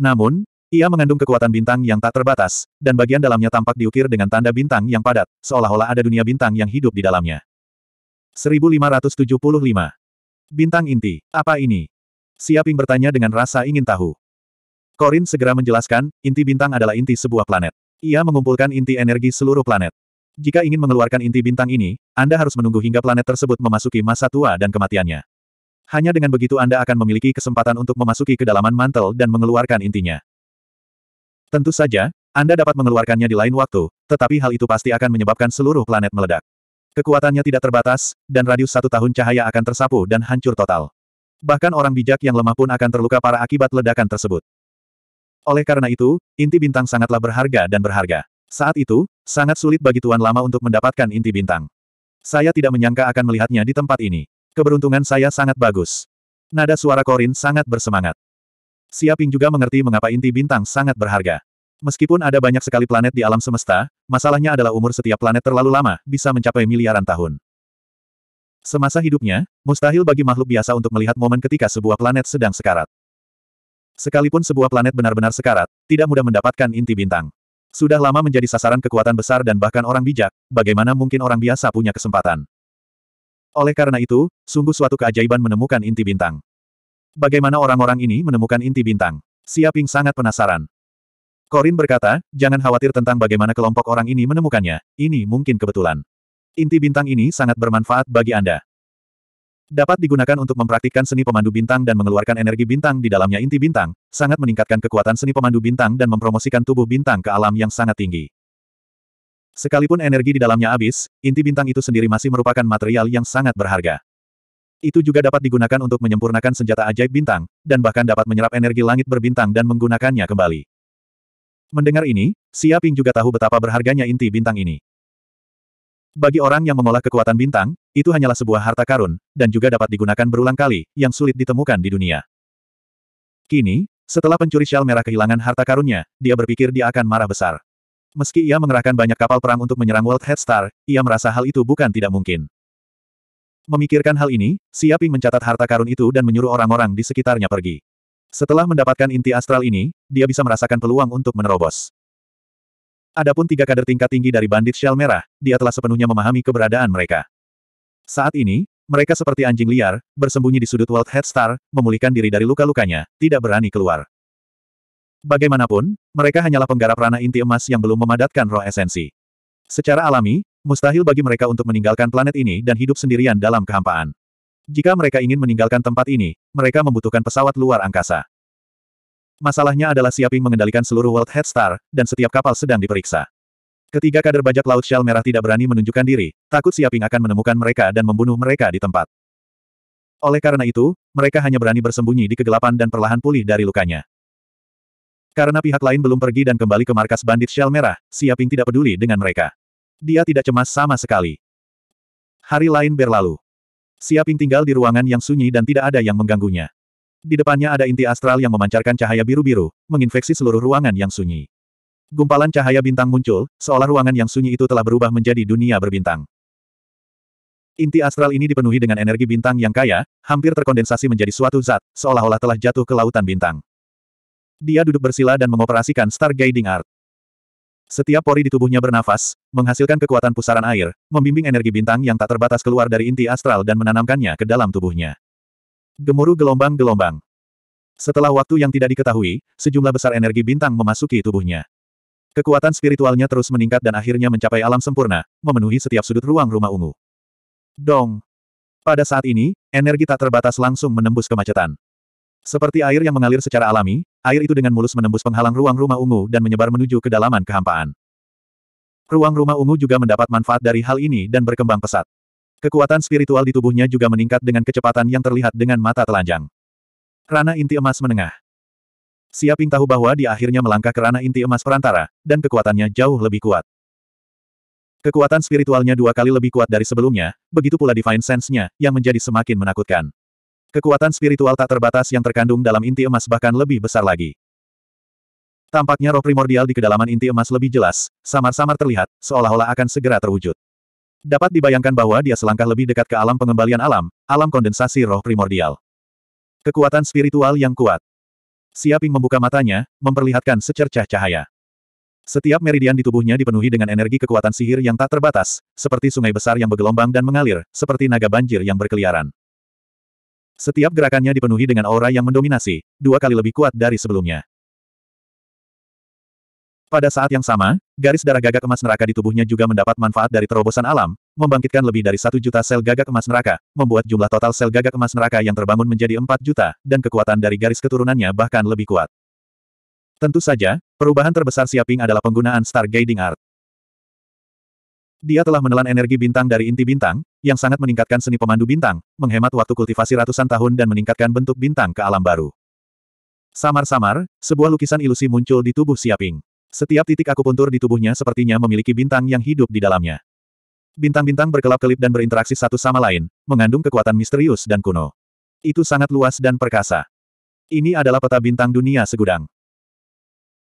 Namun, ia mengandung kekuatan bintang yang tak terbatas, dan bagian dalamnya tampak diukir dengan tanda bintang yang padat, seolah-olah ada dunia bintang yang hidup di dalamnya. 1575. Bintang inti, apa ini? Siaping bertanya dengan rasa ingin tahu. Korin segera menjelaskan, inti bintang adalah inti sebuah planet. Ia mengumpulkan inti energi seluruh planet. Jika ingin mengeluarkan inti bintang ini, Anda harus menunggu hingga planet tersebut memasuki masa tua dan kematiannya. Hanya dengan begitu Anda akan memiliki kesempatan untuk memasuki kedalaman mantel dan mengeluarkan intinya. Tentu saja, Anda dapat mengeluarkannya di lain waktu, tetapi hal itu pasti akan menyebabkan seluruh planet meledak. Kekuatannya tidak terbatas, dan radius satu tahun cahaya akan tersapu dan hancur total. Bahkan orang bijak yang lemah pun akan terluka para akibat ledakan tersebut. Oleh karena itu, inti bintang sangatlah berharga dan berharga. Saat itu, sangat sulit bagi Tuan Lama untuk mendapatkan inti bintang. Saya tidak menyangka akan melihatnya di tempat ini. Keberuntungan saya sangat bagus. Nada suara Korin sangat bersemangat. Siaping juga mengerti mengapa inti bintang sangat berharga. Meskipun ada banyak sekali planet di alam semesta, masalahnya adalah umur setiap planet terlalu lama, bisa mencapai miliaran tahun. Semasa hidupnya, mustahil bagi makhluk biasa untuk melihat momen ketika sebuah planet sedang sekarat. Sekalipun sebuah planet benar-benar sekarat, tidak mudah mendapatkan inti bintang. Sudah lama menjadi sasaran kekuatan besar dan bahkan orang bijak, bagaimana mungkin orang biasa punya kesempatan. Oleh karena itu, sungguh suatu keajaiban menemukan inti bintang. Bagaimana orang-orang ini menemukan inti bintang? Siaping sangat penasaran. Korin berkata, jangan khawatir tentang bagaimana kelompok orang ini menemukannya, ini mungkin kebetulan. Inti bintang ini sangat bermanfaat bagi Anda. Dapat digunakan untuk mempraktikkan seni pemandu bintang dan mengeluarkan energi bintang di dalamnya inti bintang, sangat meningkatkan kekuatan seni pemandu bintang dan mempromosikan tubuh bintang ke alam yang sangat tinggi. Sekalipun energi di dalamnya habis, inti bintang itu sendiri masih merupakan material yang sangat berharga. Itu juga dapat digunakan untuk menyempurnakan senjata ajaib bintang, dan bahkan dapat menyerap energi langit berbintang dan menggunakannya kembali. Mendengar ini, Xia Ping juga tahu betapa berharganya inti bintang ini. Bagi orang yang mengolah kekuatan bintang, itu hanyalah sebuah harta karun, dan juga dapat digunakan berulang kali, yang sulit ditemukan di dunia. Kini, setelah pencuri shell merah kehilangan harta karunnya, dia berpikir dia akan marah besar. Meski ia mengerahkan banyak kapal perang untuk menyerang World Head Star, ia merasa hal itu bukan tidak mungkin. Memikirkan hal ini, Siaping mencatat harta karun itu dan menyuruh orang-orang di sekitarnya pergi. Setelah mendapatkan inti astral ini, dia bisa merasakan peluang untuk menerobos. Adapun tiga kader tingkat tinggi dari bandit shell merah, dia telah sepenuhnya memahami keberadaan mereka. Saat ini, mereka seperti anjing liar, bersembunyi di sudut World Head Star, memulihkan diri dari luka-lukanya, tidak berani keluar. Bagaimanapun, mereka hanyalah penggarap ranah inti emas yang belum memadatkan roh esensi. Secara alami, mustahil bagi mereka untuk meninggalkan planet ini dan hidup sendirian dalam kehampaan. Jika mereka ingin meninggalkan tempat ini, mereka membutuhkan pesawat luar angkasa. Masalahnya adalah Siaping mengendalikan seluruh World Head Star, dan setiap kapal sedang diperiksa. Ketiga kader bajak laut Shell Merah tidak berani menunjukkan diri, takut Siaping akan menemukan mereka dan membunuh mereka di tempat. Oleh karena itu, mereka hanya berani bersembunyi di kegelapan dan perlahan pulih dari lukanya. Karena pihak lain belum pergi dan kembali ke markas bandit Shell Merah, Siaping tidak peduli dengan mereka. Dia tidak cemas sama sekali. Hari lain berlalu. Siaping tinggal di ruangan yang sunyi dan tidak ada yang mengganggunya. Di depannya ada inti astral yang memancarkan cahaya biru-biru, menginfeksi seluruh ruangan yang sunyi. Gumpalan cahaya bintang muncul, seolah ruangan yang sunyi itu telah berubah menjadi dunia berbintang. Inti astral ini dipenuhi dengan energi bintang yang kaya, hampir terkondensasi menjadi suatu zat, seolah-olah telah jatuh ke lautan bintang. Dia duduk bersila dan mengoperasikan Guiding Art. Setiap pori di tubuhnya bernafas, menghasilkan kekuatan pusaran air, membimbing energi bintang yang tak terbatas keluar dari inti astral dan menanamkannya ke dalam tubuhnya. Gemuruh gelombang-gelombang. Setelah waktu yang tidak diketahui, sejumlah besar energi bintang memasuki tubuhnya. Kekuatan spiritualnya terus meningkat dan akhirnya mencapai alam sempurna, memenuhi setiap sudut ruang rumah ungu. Dong. Pada saat ini, energi tak terbatas langsung menembus kemacetan. Seperti air yang mengalir secara alami, air itu dengan mulus menembus penghalang ruang rumah ungu dan menyebar menuju kedalaman kehampaan. Ruang rumah ungu juga mendapat manfaat dari hal ini dan berkembang pesat. Kekuatan spiritual di tubuhnya juga meningkat dengan kecepatan yang terlihat dengan mata telanjang. Rana inti emas menengah. Siaping tahu bahwa dia akhirnya melangkah ke rana inti emas perantara, dan kekuatannya jauh lebih kuat. Kekuatan spiritualnya dua kali lebih kuat dari sebelumnya, begitu pula divine sense-nya, yang menjadi semakin menakutkan. Kekuatan spiritual tak terbatas yang terkandung dalam inti emas bahkan lebih besar lagi. Tampaknya roh primordial di kedalaman inti emas lebih jelas, samar-samar terlihat, seolah-olah akan segera terwujud. Dapat dibayangkan bahwa dia selangkah lebih dekat ke alam pengembalian alam, alam kondensasi roh primordial. Kekuatan spiritual yang kuat. Siaping membuka matanya, memperlihatkan secercah cahaya. Setiap meridian di tubuhnya dipenuhi dengan energi kekuatan sihir yang tak terbatas, seperti sungai besar yang bergelombang dan mengalir, seperti naga banjir yang berkeliaran. Setiap gerakannya dipenuhi dengan aura yang mendominasi, dua kali lebih kuat dari sebelumnya. Pada saat yang sama, garis darah gagak emas neraka di tubuhnya juga mendapat manfaat dari terobosan alam, membangkitkan lebih dari satu juta sel gagak emas neraka, membuat jumlah total sel gagak emas neraka yang terbangun menjadi empat juta, dan kekuatan dari garis keturunannya bahkan lebih kuat. Tentu saja, perubahan terbesar Siaping adalah penggunaan Star Guiding Art. Dia telah menelan energi bintang dari inti bintang, yang sangat meningkatkan seni pemandu bintang, menghemat waktu kultivasi ratusan tahun dan meningkatkan bentuk bintang ke alam baru. Samar-samar, sebuah lukisan ilusi muncul di tubuh Siaping. Setiap titik akupuntur di tubuhnya sepertinya memiliki bintang yang hidup di dalamnya. Bintang-bintang berkelap-kelip dan berinteraksi satu sama lain, mengandung kekuatan misterius dan kuno. Itu sangat luas dan perkasa. Ini adalah peta bintang dunia segudang.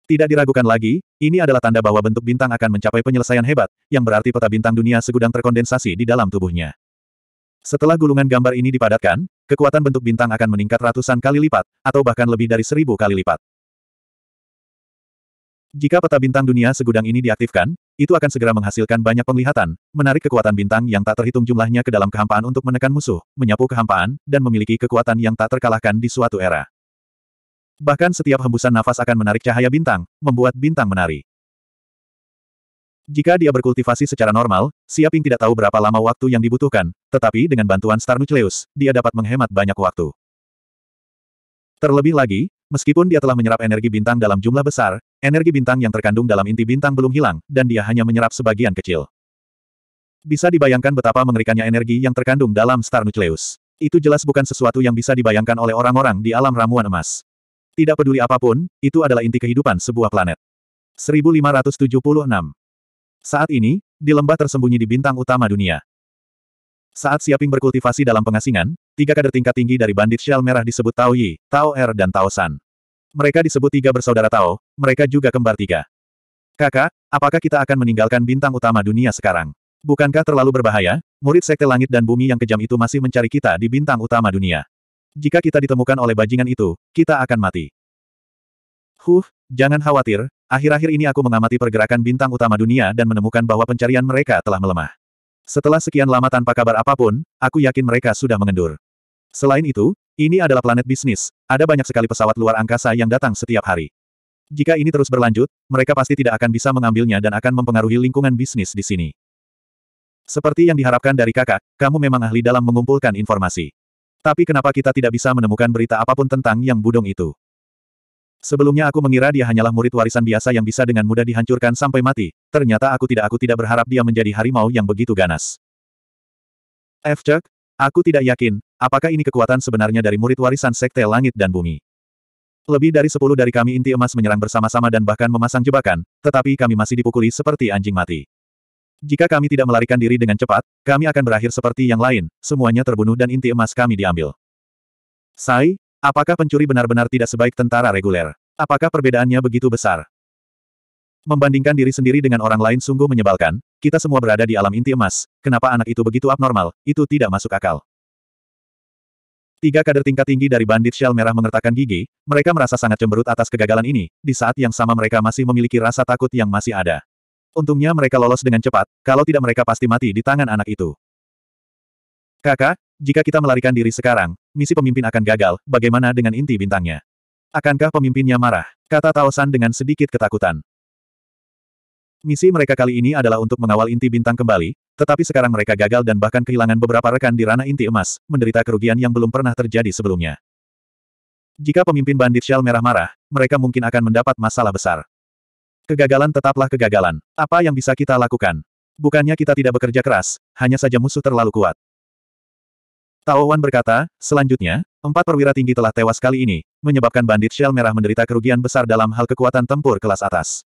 Tidak diragukan lagi, ini adalah tanda bahwa bentuk bintang akan mencapai penyelesaian hebat, yang berarti peta bintang dunia segudang terkondensasi di dalam tubuhnya. Setelah gulungan gambar ini dipadatkan, kekuatan bentuk bintang akan meningkat ratusan kali lipat, atau bahkan lebih dari seribu kali lipat. Jika peta bintang dunia segudang ini diaktifkan, itu akan segera menghasilkan banyak penglihatan, menarik kekuatan bintang yang tak terhitung jumlahnya ke dalam kehampaan untuk menekan musuh, menyapu kehampaan, dan memiliki kekuatan yang tak terkalahkan di suatu era. Bahkan setiap hembusan nafas akan menarik cahaya bintang, membuat bintang menari. Jika dia berkultivasi secara normal, Siaping tidak tahu berapa lama waktu yang dibutuhkan, tetapi dengan bantuan Star Nucleus, dia dapat menghemat banyak waktu. Terlebih lagi, Meskipun dia telah menyerap energi bintang dalam jumlah besar, energi bintang yang terkandung dalam inti bintang belum hilang, dan dia hanya menyerap sebagian kecil. Bisa dibayangkan betapa mengerikannya energi yang terkandung dalam Star Nucleus. Itu jelas bukan sesuatu yang bisa dibayangkan oleh orang-orang di alam ramuan emas. Tidak peduli apapun, itu adalah inti kehidupan sebuah planet. 1576 Saat ini, di lembah tersembunyi di bintang utama dunia. Saat Siaping berkultivasi dalam pengasingan, tiga kader tingkat tinggi dari bandit shell merah disebut Tao Yi, Tao Er dan Tao San. Mereka disebut tiga bersaudara Tao, mereka juga kembar tiga. Kakak, apakah kita akan meninggalkan bintang utama dunia sekarang? Bukankah terlalu berbahaya? Murid sekte langit dan bumi yang kejam itu masih mencari kita di bintang utama dunia. Jika kita ditemukan oleh bajingan itu, kita akan mati. Huh, jangan khawatir, akhir-akhir ini aku mengamati pergerakan bintang utama dunia dan menemukan bahwa pencarian mereka telah melemah. Setelah sekian lama tanpa kabar apapun, aku yakin mereka sudah mengendur. Selain itu, ini adalah planet bisnis, ada banyak sekali pesawat luar angkasa yang datang setiap hari. Jika ini terus berlanjut, mereka pasti tidak akan bisa mengambilnya dan akan mempengaruhi lingkungan bisnis di sini. Seperti yang diharapkan dari kakak, kamu memang ahli dalam mengumpulkan informasi. Tapi kenapa kita tidak bisa menemukan berita apapun tentang yang budong itu? Sebelumnya aku mengira dia hanyalah murid warisan biasa yang bisa dengan mudah dihancurkan sampai mati, ternyata aku tidak aku tidak berharap dia menjadi harimau yang begitu ganas. F. Aku tidak yakin, apakah ini kekuatan sebenarnya dari murid warisan Sekte Langit dan Bumi. Lebih dari sepuluh dari kami inti emas menyerang bersama-sama dan bahkan memasang jebakan, tetapi kami masih dipukuli seperti anjing mati. Jika kami tidak melarikan diri dengan cepat, kami akan berakhir seperti yang lain, semuanya terbunuh dan inti emas kami diambil. Sai, apakah pencuri benar-benar tidak sebaik tentara reguler? Apakah perbedaannya begitu besar? Membandingkan diri sendiri dengan orang lain sungguh menyebalkan, kita semua berada di alam inti emas, kenapa anak itu begitu abnormal, itu tidak masuk akal. Tiga kader tingkat tinggi dari bandit shell merah mengertakkan gigi, mereka merasa sangat cemberut atas kegagalan ini, di saat yang sama mereka masih memiliki rasa takut yang masih ada. Untungnya mereka lolos dengan cepat, kalau tidak mereka pasti mati di tangan anak itu. Kakak, jika kita melarikan diri sekarang, misi pemimpin akan gagal, bagaimana dengan inti bintangnya? Akankah pemimpinnya marah? Kata Tausan dengan sedikit ketakutan. Misi mereka kali ini adalah untuk mengawal inti bintang kembali, tetapi sekarang mereka gagal dan bahkan kehilangan beberapa rekan di ranah inti emas, menderita kerugian yang belum pernah terjadi sebelumnya. Jika pemimpin bandit Shell merah-marah, mereka mungkin akan mendapat masalah besar. Kegagalan tetaplah kegagalan. Apa yang bisa kita lakukan? Bukannya kita tidak bekerja keras, hanya saja musuh terlalu kuat. Tao Wan berkata, selanjutnya, empat perwira tinggi telah tewas kali ini, menyebabkan bandit Shell merah menderita kerugian besar dalam hal kekuatan tempur kelas atas.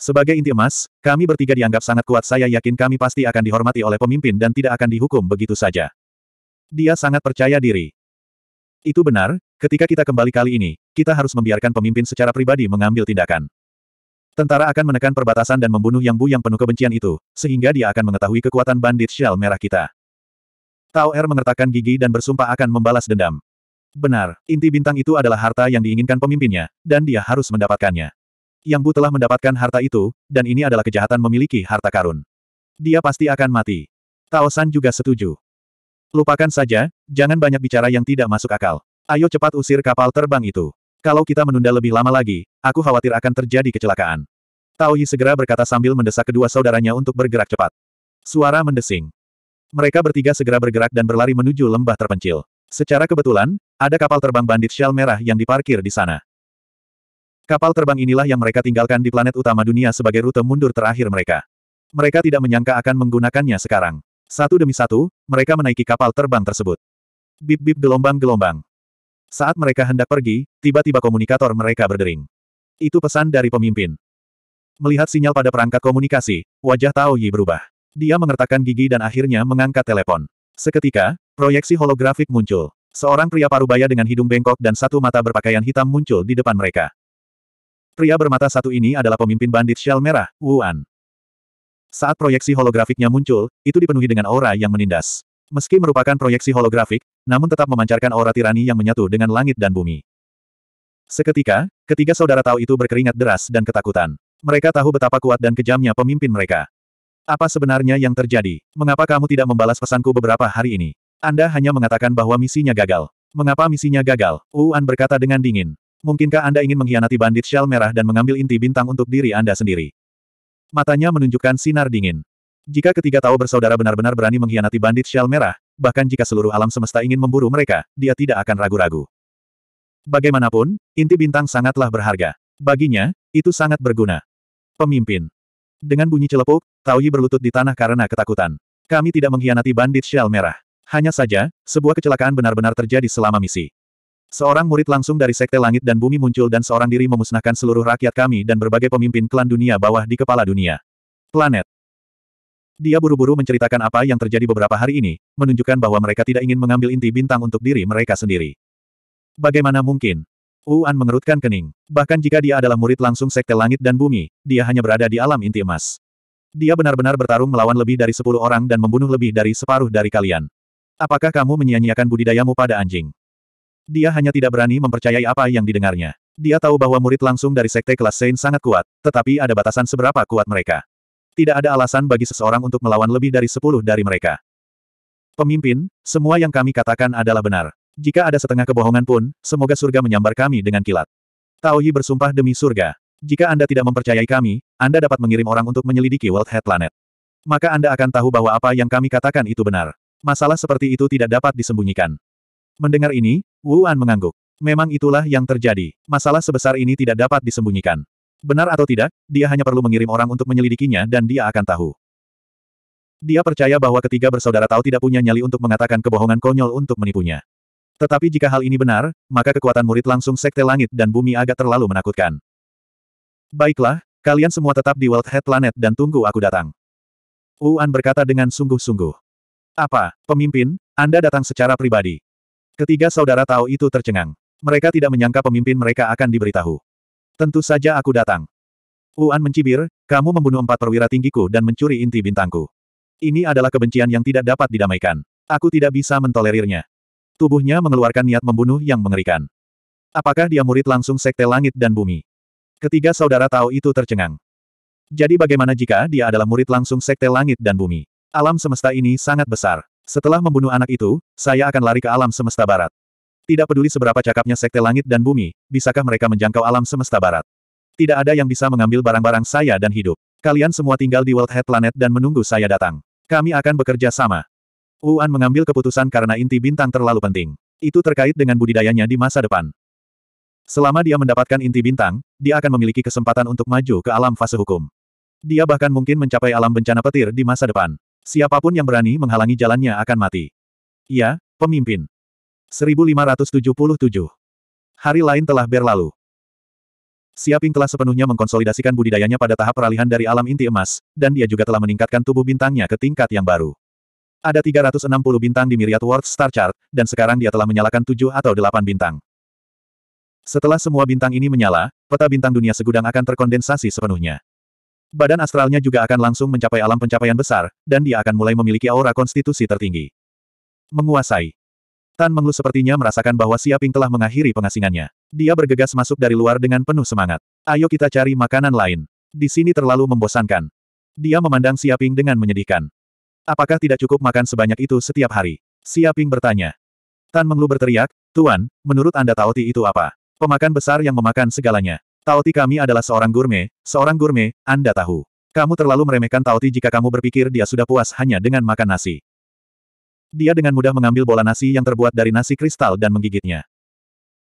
Sebagai inti emas, kami bertiga dianggap sangat kuat saya yakin kami pasti akan dihormati oleh pemimpin dan tidak akan dihukum begitu saja. Dia sangat percaya diri. Itu benar, ketika kita kembali kali ini, kita harus membiarkan pemimpin secara pribadi mengambil tindakan. Tentara akan menekan perbatasan dan membunuh Yang Bu yang penuh kebencian itu, sehingga dia akan mengetahui kekuatan bandit shell merah kita. Tao Er mengertakkan gigi dan bersumpah akan membalas dendam. Benar, inti bintang itu adalah harta yang diinginkan pemimpinnya, dan dia harus mendapatkannya. Yang Bu telah mendapatkan harta itu, dan ini adalah kejahatan memiliki harta karun. Dia pasti akan mati. Tao San juga setuju. Lupakan saja, jangan banyak bicara yang tidak masuk akal. Ayo cepat usir kapal terbang itu. Kalau kita menunda lebih lama lagi, aku khawatir akan terjadi kecelakaan. Tao Yi segera berkata sambil mendesak kedua saudaranya untuk bergerak cepat. Suara mendesing. Mereka bertiga segera bergerak dan berlari menuju lembah terpencil. Secara kebetulan, ada kapal terbang bandit shell merah yang diparkir di sana. Kapal terbang inilah yang mereka tinggalkan di planet utama dunia sebagai rute mundur terakhir mereka. Mereka tidak menyangka akan menggunakannya sekarang. Satu demi satu, mereka menaiki kapal terbang tersebut. Bip-bip gelombang-gelombang. Saat mereka hendak pergi, tiba-tiba komunikator mereka berdering. Itu pesan dari pemimpin. Melihat sinyal pada perangkat komunikasi, wajah Tao Yi berubah. Dia mengertakkan gigi dan akhirnya mengangkat telepon. Seketika, proyeksi holografik muncul. Seorang pria parubaya dengan hidung bengkok dan satu mata berpakaian hitam muncul di depan mereka. Pria bermata satu ini adalah pemimpin bandit shell merah, Wuan. Saat proyeksi holografiknya muncul, itu dipenuhi dengan aura yang menindas. Meski merupakan proyeksi holografik, namun tetap memancarkan aura tirani yang menyatu dengan langit dan bumi. Seketika, ketiga saudara tahu itu berkeringat deras dan ketakutan. Mereka tahu betapa kuat dan kejamnya pemimpin mereka. Apa sebenarnya yang terjadi? Mengapa kamu tidak membalas pesanku beberapa hari ini? Anda hanya mengatakan bahwa misinya gagal. Mengapa misinya gagal? An berkata dengan dingin. Mungkinkah Anda ingin mengkhianati bandit shell merah dan mengambil inti bintang untuk diri Anda sendiri? Matanya menunjukkan sinar dingin. Jika ketiga tahu bersaudara benar-benar berani mengkhianati bandit shell merah, bahkan jika seluruh alam semesta ingin memburu mereka, dia tidak akan ragu-ragu. Bagaimanapun, inti bintang sangatlah berharga. Baginya, itu sangat berguna. Pemimpin. Dengan bunyi celepuk, Tauyi berlutut di tanah karena ketakutan. Kami tidak mengkhianati bandit shell merah. Hanya saja, sebuah kecelakaan benar-benar terjadi selama misi. Seorang murid langsung dari sekte langit dan bumi muncul dan seorang diri memusnahkan seluruh rakyat kami dan berbagai pemimpin klan dunia bawah di kepala dunia. Planet. Dia buru-buru menceritakan apa yang terjadi beberapa hari ini, menunjukkan bahwa mereka tidak ingin mengambil inti bintang untuk diri mereka sendiri. Bagaimana mungkin? Uan mengerutkan kening. Bahkan jika dia adalah murid langsung sekte langit dan bumi, dia hanya berada di alam inti emas. Dia benar-benar bertarung melawan lebih dari sepuluh orang dan membunuh lebih dari separuh dari kalian. Apakah kamu menyia-nyiakan budidayamu pada anjing? Dia hanya tidak berani mempercayai apa yang didengarnya. Dia tahu bahwa murid langsung dari sekte kelas Saint sangat kuat, tetapi ada batasan seberapa kuat mereka. Tidak ada alasan bagi seseorang untuk melawan lebih dari sepuluh dari mereka. Pemimpin, semua yang kami katakan adalah benar. Jika ada setengah kebohongan pun, semoga surga menyambar kami dengan kilat. Taoyi bersumpah demi surga. Jika Anda tidak mempercayai kami, Anda dapat mengirim orang untuk menyelidiki World Head Planet. Maka Anda akan tahu bahwa apa yang kami katakan itu benar. Masalah seperti itu tidak dapat disembunyikan. Mendengar ini, Wu An mengangguk. Memang itulah yang terjadi. Masalah sebesar ini tidak dapat disembunyikan. Benar atau tidak, dia hanya perlu mengirim orang untuk menyelidikinya dan dia akan tahu. Dia percaya bahwa ketiga bersaudara tahu tidak punya nyali untuk mengatakan kebohongan konyol untuk menipunya. Tetapi jika hal ini benar, maka kekuatan murid langsung sekte langit dan bumi agak terlalu menakutkan. Baiklah, kalian semua tetap di World Head Planet dan tunggu aku datang. Wu An berkata dengan sungguh-sungguh. Apa, pemimpin, Anda datang secara pribadi? Ketiga saudara Tao itu tercengang. Mereka tidak menyangka pemimpin mereka akan diberitahu. Tentu saja aku datang. Uan mencibir, kamu membunuh empat perwira tinggiku dan mencuri inti bintangku. Ini adalah kebencian yang tidak dapat didamaikan. Aku tidak bisa mentolerirnya. Tubuhnya mengeluarkan niat membunuh yang mengerikan. Apakah dia murid langsung sekte langit dan bumi? Ketiga saudara Tao itu tercengang. Jadi bagaimana jika dia adalah murid langsung sekte langit dan bumi? Alam semesta ini sangat besar. Setelah membunuh anak itu, saya akan lari ke alam semesta barat. Tidak peduli seberapa cakapnya sekte langit dan bumi, bisakah mereka menjangkau alam semesta barat? Tidak ada yang bisa mengambil barang-barang saya dan hidup. Kalian semua tinggal di World Head Planet dan menunggu saya datang. Kami akan bekerja sama. Wuan mengambil keputusan karena inti bintang terlalu penting. Itu terkait dengan budidayanya di masa depan. Selama dia mendapatkan inti bintang, dia akan memiliki kesempatan untuk maju ke alam fase hukum. Dia bahkan mungkin mencapai alam bencana petir di masa depan. Siapapun yang berani menghalangi jalannya akan mati. Ya, pemimpin. 1577. Hari lain telah berlalu. Siaping telah sepenuhnya mengkonsolidasikan budidayanya pada tahap peralihan dari alam inti emas, dan dia juga telah meningkatkan tubuh bintangnya ke tingkat yang baru. Ada 360 bintang di Myriad World Star Chart, dan sekarang dia telah menyalakan 7 atau 8 bintang. Setelah semua bintang ini menyala, peta bintang dunia segudang akan terkondensasi sepenuhnya. Badan astralnya juga akan langsung mencapai alam pencapaian besar, dan dia akan mulai memiliki aura konstitusi tertinggi. Menguasai. Tan Menglu sepertinya merasakan bahwa Siaping telah mengakhiri pengasingannya. Dia bergegas masuk dari luar dengan penuh semangat. Ayo kita cari makanan lain. Di sini terlalu membosankan. Dia memandang Siaping dengan menyedihkan. Apakah tidak cukup makan sebanyak itu setiap hari? Siaping bertanya. Tan Menglu berteriak, Tuan, menurut Anda Ti itu apa? Pemakan besar yang memakan segalanya. Taoti kami adalah seorang gourmet, seorang gourmet, Anda tahu. Kamu terlalu meremehkan Taoti jika kamu berpikir dia sudah puas hanya dengan makan nasi. Dia dengan mudah mengambil bola nasi yang terbuat dari nasi kristal dan menggigitnya.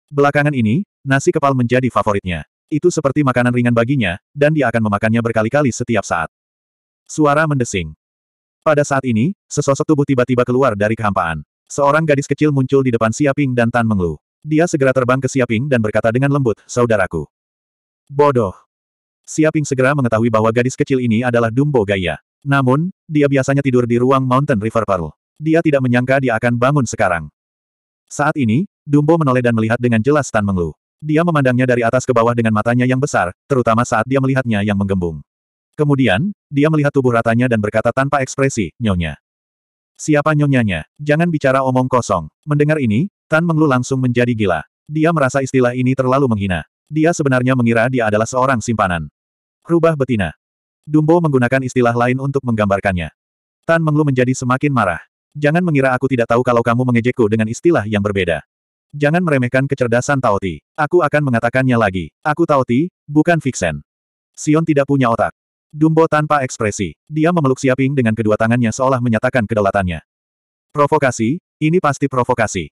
Belakangan ini, nasi kepal menjadi favoritnya. Itu seperti makanan ringan baginya, dan dia akan memakannya berkali-kali setiap saat. Suara mendesing. Pada saat ini, sesosok tubuh tiba-tiba keluar dari kehampaan. Seorang gadis kecil muncul di depan Siaping dan Tan Menglu. Dia segera terbang ke Siaping dan berkata dengan lembut, Saudaraku. Bodoh. Siaping segera mengetahui bahwa gadis kecil ini adalah Dumbo Gaya. Namun, dia biasanya tidur di ruang Mountain River Pearl. Dia tidak menyangka dia akan bangun sekarang. Saat ini, Dumbo menoleh dan melihat dengan jelas Tan Menglu. Dia memandangnya dari atas ke bawah dengan matanya yang besar, terutama saat dia melihatnya yang menggembung. Kemudian, dia melihat tubuh ratanya dan berkata tanpa ekspresi, nyonya. Siapa nyonyanya? Jangan bicara omong kosong. Mendengar ini, Tan Menglu langsung menjadi gila. Dia merasa istilah ini terlalu menghina. Dia sebenarnya mengira dia adalah seorang simpanan. Rubah betina. Dumbo menggunakan istilah lain untuk menggambarkannya. Tan Menglu menjadi semakin marah. Jangan mengira aku tidak tahu kalau kamu mengejekku dengan istilah yang berbeda. Jangan meremehkan kecerdasan Taoti. Aku akan mengatakannya lagi. Aku Taoti, bukan Vixen. Sion tidak punya otak. Dumbo tanpa ekspresi. Dia memeluk Siaping dengan kedua tangannya seolah menyatakan kedaulatannya. Provokasi, ini pasti provokasi.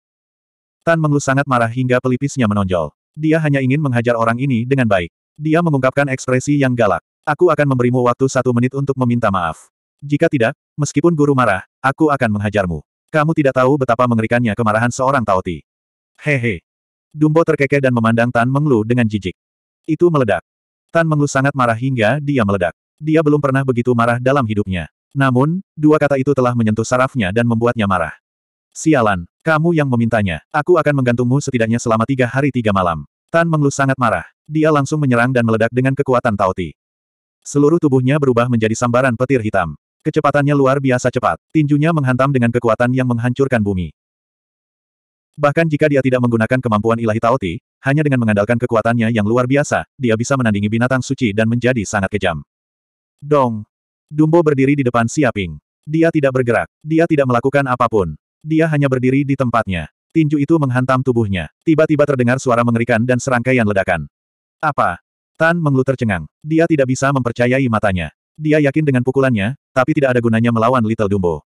Tan Menglu sangat marah hingga pelipisnya menonjol. Dia hanya ingin menghajar orang ini dengan baik. Dia mengungkapkan ekspresi yang galak. Aku akan memberimu waktu satu menit untuk meminta maaf. Jika tidak, meskipun guru marah, aku akan menghajarmu. Kamu tidak tahu betapa mengerikannya kemarahan seorang Taoti. Hehe. Dumbo terkekeh dan memandang Tan Menglu dengan jijik. Itu meledak. Tan Menglu sangat marah hingga dia meledak. Dia belum pernah begitu marah dalam hidupnya. Namun, dua kata itu telah menyentuh sarafnya dan membuatnya marah. Sialan, kamu yang memintanya. Aku akan menggantungmu setidaknya selama tiga hari tiga malam. Tan Menglu sangat marah. Dia langsung menyerang dan meledak dengan kekuatan Tauti. Seluruh tubuhnya berubah menjadi sambaran petir hitam. Kecepatannya luar biasa cepat. Tinjunya menghantam dengan kekuatan yang menghancurkan bumi. Bahkan jika dia tidak menggunakan kemampuan ilahi Tauti, hanya dengan mengandalkan kekuatannya yang luar biasa, dia bisa menandingi binatang suci dan menjadi sangat kejam. Dong! Dumbo berdiri di depan Siaping. Dia tidak bergerak. Dia tidak melakukan apapun. Dia hanya berdiri di tempatnya. Tinju itu menghantam tubuhnya. Tiba-tiba terdengar suara mengerikan dan serangkaian ledakan. Apa? Tan Menglu tercengang. Dia tidak bisa mempercayai matanya. Dia yakin dengan pukulannya, tapi tidak ada gunanya melawan Little Dumbo.